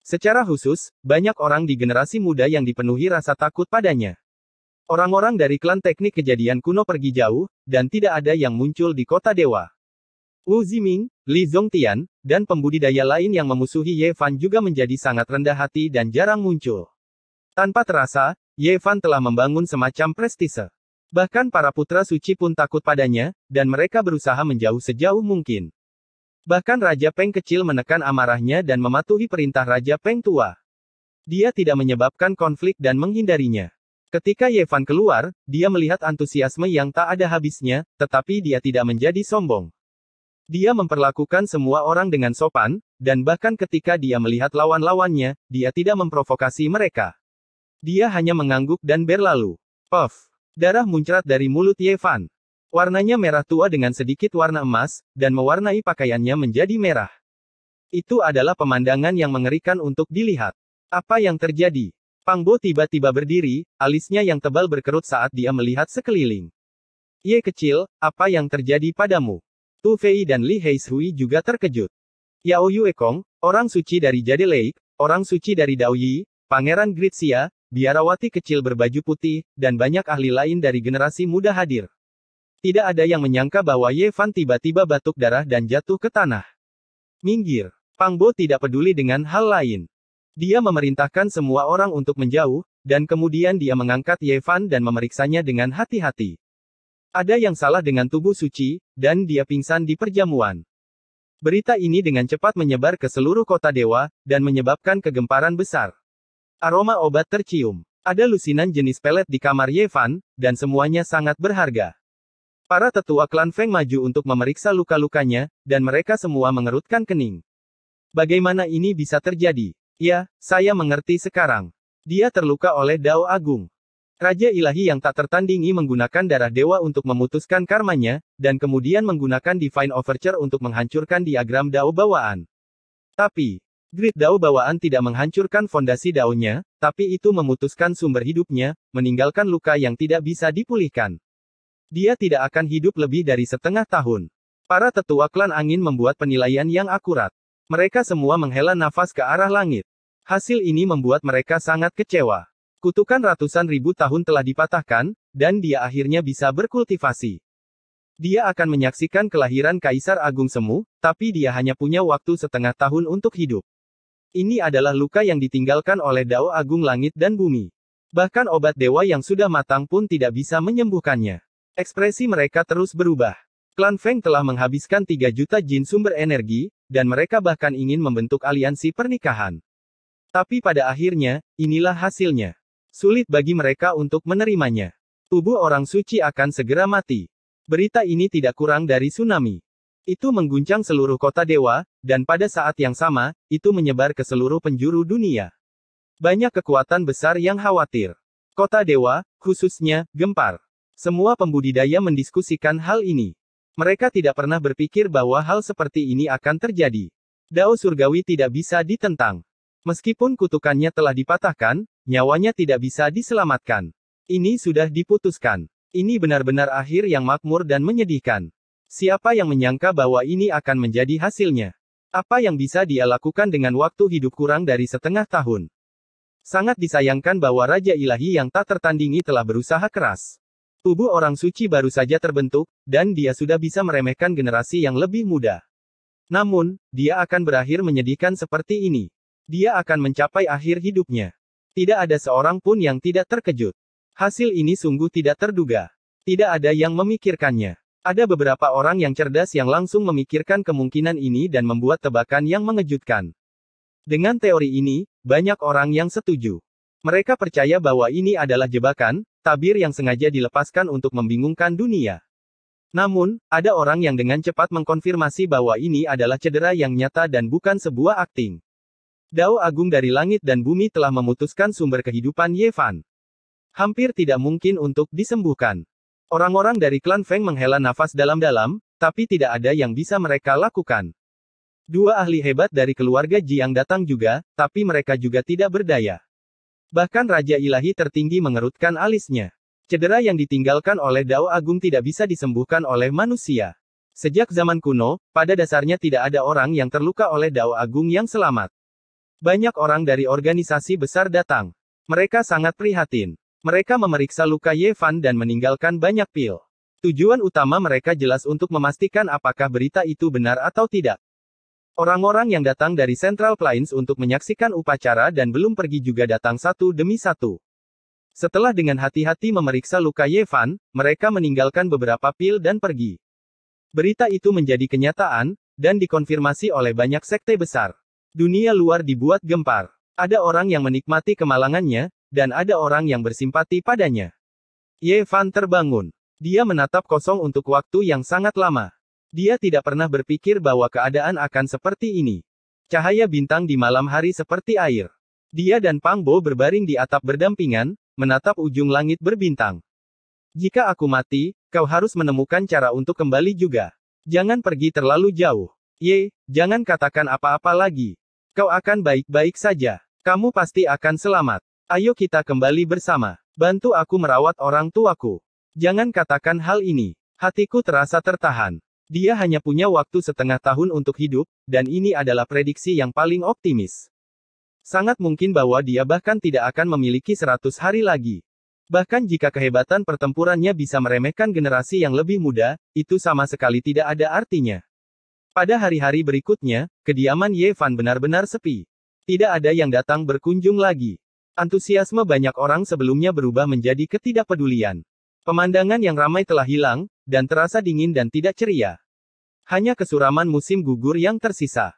Secara khusus, banyak orang di generasi muda yang dipenuhi rasa takut padanya. Orang-orang dari klan teknik kejadian kuno pergi jauh, dan tidak ada yang muncul di kota dewa. Wu Ziming, Li Zhongtian, dan pembudidaya lain yang memusuhi Ye Fan juga menjadi sangat rendah hati dan jarang muncul. Tanpa terasa, Ye Fan telah membangun semacam prestise. Bahkan para putra suci pun takut padanya, dan mereka berusaha menjauh sejauh mungkin. Bahkan Raja Peng kecil menekan amarahnya dan mematuhi perintah Raja Peng tua. Dia tidak menyebabkan konflik dan menghindarinya. Ketika Yevan keluar, dia melihat antusiasme yang tak ada habisnya, tetapi dia tidak menjadi sombong. Dia memperlakukan semua orang dengan sopan, dan bahkan ketika dia melihat lawan-lawannya, dia tidak memprovokasi mereka. Dia hanya mengangguk dan berlalu. Puff. Darah muncrat dari mulut Yevan, Warnanya merah tua dengan sedikit warna emas, dan mewarnai pakaiannya menjadi merah. Itu adalah pemandangan yang mengerikan untuk dilihat. Apa yang terjadi? Pangbo tiba-tiba berdiri, alisnya yang tebal berkerut saat dia melihat sekeliling. Ye kecil, apa yang terjadi padamu? Tu Fei dan Li Heishui juga terkejut. Yao Yue Kong, orang suci dari Jade Lake, orang suci dari Dao Pangeran Gritsia, biarawati kecil berbaju putih, dan banyak ahli lain dari generasi muda hadir. Tidak ada yang menyangka bahwa Ye tiba-tiba batuk darah dan jatuh ke tanah. Minggir. Pangbo tidak peduli dengan hal lain. Dia memerintahkan semua orang untuk menjauh, dan kemudian dia mengangkat Ye dan memeriksanya dengan hati-hati. Ada yang salah dengan tubuh suci, dan dia pingsan di perjamuan. Berita ini dengan cepat menyebar ke seluruh kota dewa, dan menyebabkan kegemparan besar. Aroma obat tercium. Ada lusinan jenis pelet di kamar Yevan, dan semuanya sangat berharga. Para tetua klan Feng maju untuk memeriksa luka-lukanya, dan mereka semua mengerutkan kening. Bagaimana ini bisa terjadi? Ya, saya mengerti sekarang. Dia terluka oleh Dao Agung. Raja ilahi yang tak tertandingi menggunakan darah dewa untuk memutuskan karmanya, dan kemudian menggunakan Divine Overture untuk menghancurkan diagram Dao bawaan. Tapi, Grid Dao bawaan tidak menghancurkan fondasi daunnya, tapi itu memutuskan sumber hidupnya, meninggalkan luka yang tidak bisa dipulihkan. Dia tidak akan hidup lebih dari setengah tahun. Para tetua klan angin membuat penilaian yang akurat. Mereka semua menghela nafas ke arah langit. Hasil ini membuat mereka sangat kecewa. Kutukan ratusan ribu tahun telah dipatahkan, dan dia akhirnya bisa berkultivasi. Dia akan menyaksikan kelahiran Kaisar Agung Semu, tapi dia hanya punya waktu setengah tahun untuk hidup. Ini adalah luka yang ditinggalkan oleh Dao Agung Langit dan Bumi. Bahkan obat dewa yang sudah matang pun tidak bisa menyembuhkannya. Ekspresi mereka terus berubah. Klan Feng telah menghabiskan 3 juta jin sumber energi, dan mereka bahkan ingin membentuk aliansi pernikahan. Tapi pada akhirnya, inilah hasilnya. Sulit bagi mereka untuk menerimanya. Tubuh orang suci akan segera mati. Berita ini tidak kurang dari tsunami. Itu mengguncang seluruh kota dewa, dan pada saat yang sama, itu menyebar ke seluruh penjuru dunia. Banyak kekuatan besar yang khawatir. Kota dewa, khususnya, gempar. Semua pembudidaya mendiskusikan hal ini. Mereka tidak pernah berpikir bahwa hal seperti ini akan terjadi. Dao surgawi tidak bisa ditentang. Meskipun kutukannya telah dipatahkan, nyawanya tidak bisa diselamatkan. Ini sudah diputuskan. Ini benar-benar akhir yang makmur dan menyedihkan. Siapa yang menyangka bahwa ini akan menjadi hasilnya? Apa yang bisa dia lakukan dengan waktu hidup kurang dari setengah tahun? Sangat disayangkan bahwa Raja Ilahi yang tak tertandingi telah berusaha keras. Tubuh orang suci baru saja terbentuk, dan dia sudah bisa meremehkan generasi yang lebih muda. Namun, dia akan berakhir menyedihkan seperti ini. Dia akan mencapai akhir hidupnya. Tidak ada seorang pun yang tidak terkejut. Hasil ini sungguh tidak terduga. Tidak ada yang memikirkannya. Ada beberapa orang yang cerdas yang langsung memikirkan kemungkinan ini dan membuat tebakan yang mengejutkan. Dengan teori ini, banyak orang yang setuju. Mereka percaya bahwa ini adalah jebakan, tabir yang sengaja dilepaskan untuk membingungkan dunia. Namun, ada orang yang dengan cepat mengkonfirmasi bahwa ini adalah cedera yang nyata dan bukan sebuah akting. Dao Agung dari langit dan bumi telah memutuskan sumber kehidupan Yevan. Hampir tidak mungkin untuk disembuhkan. Orang-orang dari klan Feng menghela nafas dalam-dalam, tapi tidak ada yang bisa mereka lakukan. Dua ahli hebat dari keluarga Jiang datang juga, tapi mereka juga tidak berdaya. Bahkan Raja Ilahi tertinggi mengerutkan alisnya. Cedera yang ditinggalkan oleh Dao Agung tidak bisa disembuhkan oleh manusia. Sejak zaman kuno, pada dasarnya tidak ada orang yang terluka oleh Dao Agung yang selamat. Banyak orang dari organisasi besar datang. Mereka sangat prihatin. Mereka memeriksa luka Yevan dan meninggalkan banyak pil. Tujuan utama mereka jelas untuk memastikan apakah berita itu benar atau tidak. Orang-orang yang datang dari Central Plains untuk menyaksikan upacara dan belum pergi juga datang satu demi satu. Setelah dengan hati-hati memeriksa luka Yevan, mereka meninggalkan beberapa pil dan pergi. Berita itu menjadi kenyataan, dan dikonfirmasi oleh banyak sekte besar. Dunia luar dibuat gempar. Ada orang yang menikmati kemalangannya, dan ada orang yang bersimpati padanya. Ye Fan terbangun. Dia menatap kosong untuk waktu yang sangat lama. Dia tidak pernah berpikir bahwa keadaan akan seperti ini. Cahaya bintang di malam hari seperti air. Dia dan Pangbo berbaring di atap berdampingan, menatap ujung langit berbintang. Jika aku mati, kau harus menemukan cara untuk kembali juga. Jangan pergi terlalu jauh. Ye, jangan katakan apa-apa lagi. Kau akan baik-baik saja. Kamu pasti akan selamat. Ayo kita kembali bersama. Bantu aku merawat orang tuaku. Jangan katakan hal ini. Hatiku terasa tertahan. Dia hanya punya waktu setengah tahun untuk hidup, dan ini adalah prediksi yang paling optimis. Sangat mungkin bahwa dia bahkan tidak akan memiliki 100 hari lagi. Bahkan jika kehebatan pertempurannya bisa meremehkan generasi yang lebih muda, itu sama sekali tidak ada artinya. Pada hari-hari berikutnya, kediaman Yevan benar-benar sepi. Tidak ada yang datang berkunjung lagi. Antusiasme banyak orang sebelumnya berubah menjadi ketidakpedulian. Pemandangan yang ramai telah hilang, dan terasa dingin dan tidak ceria. Hanya kesuraman musim gugur yang tersisa.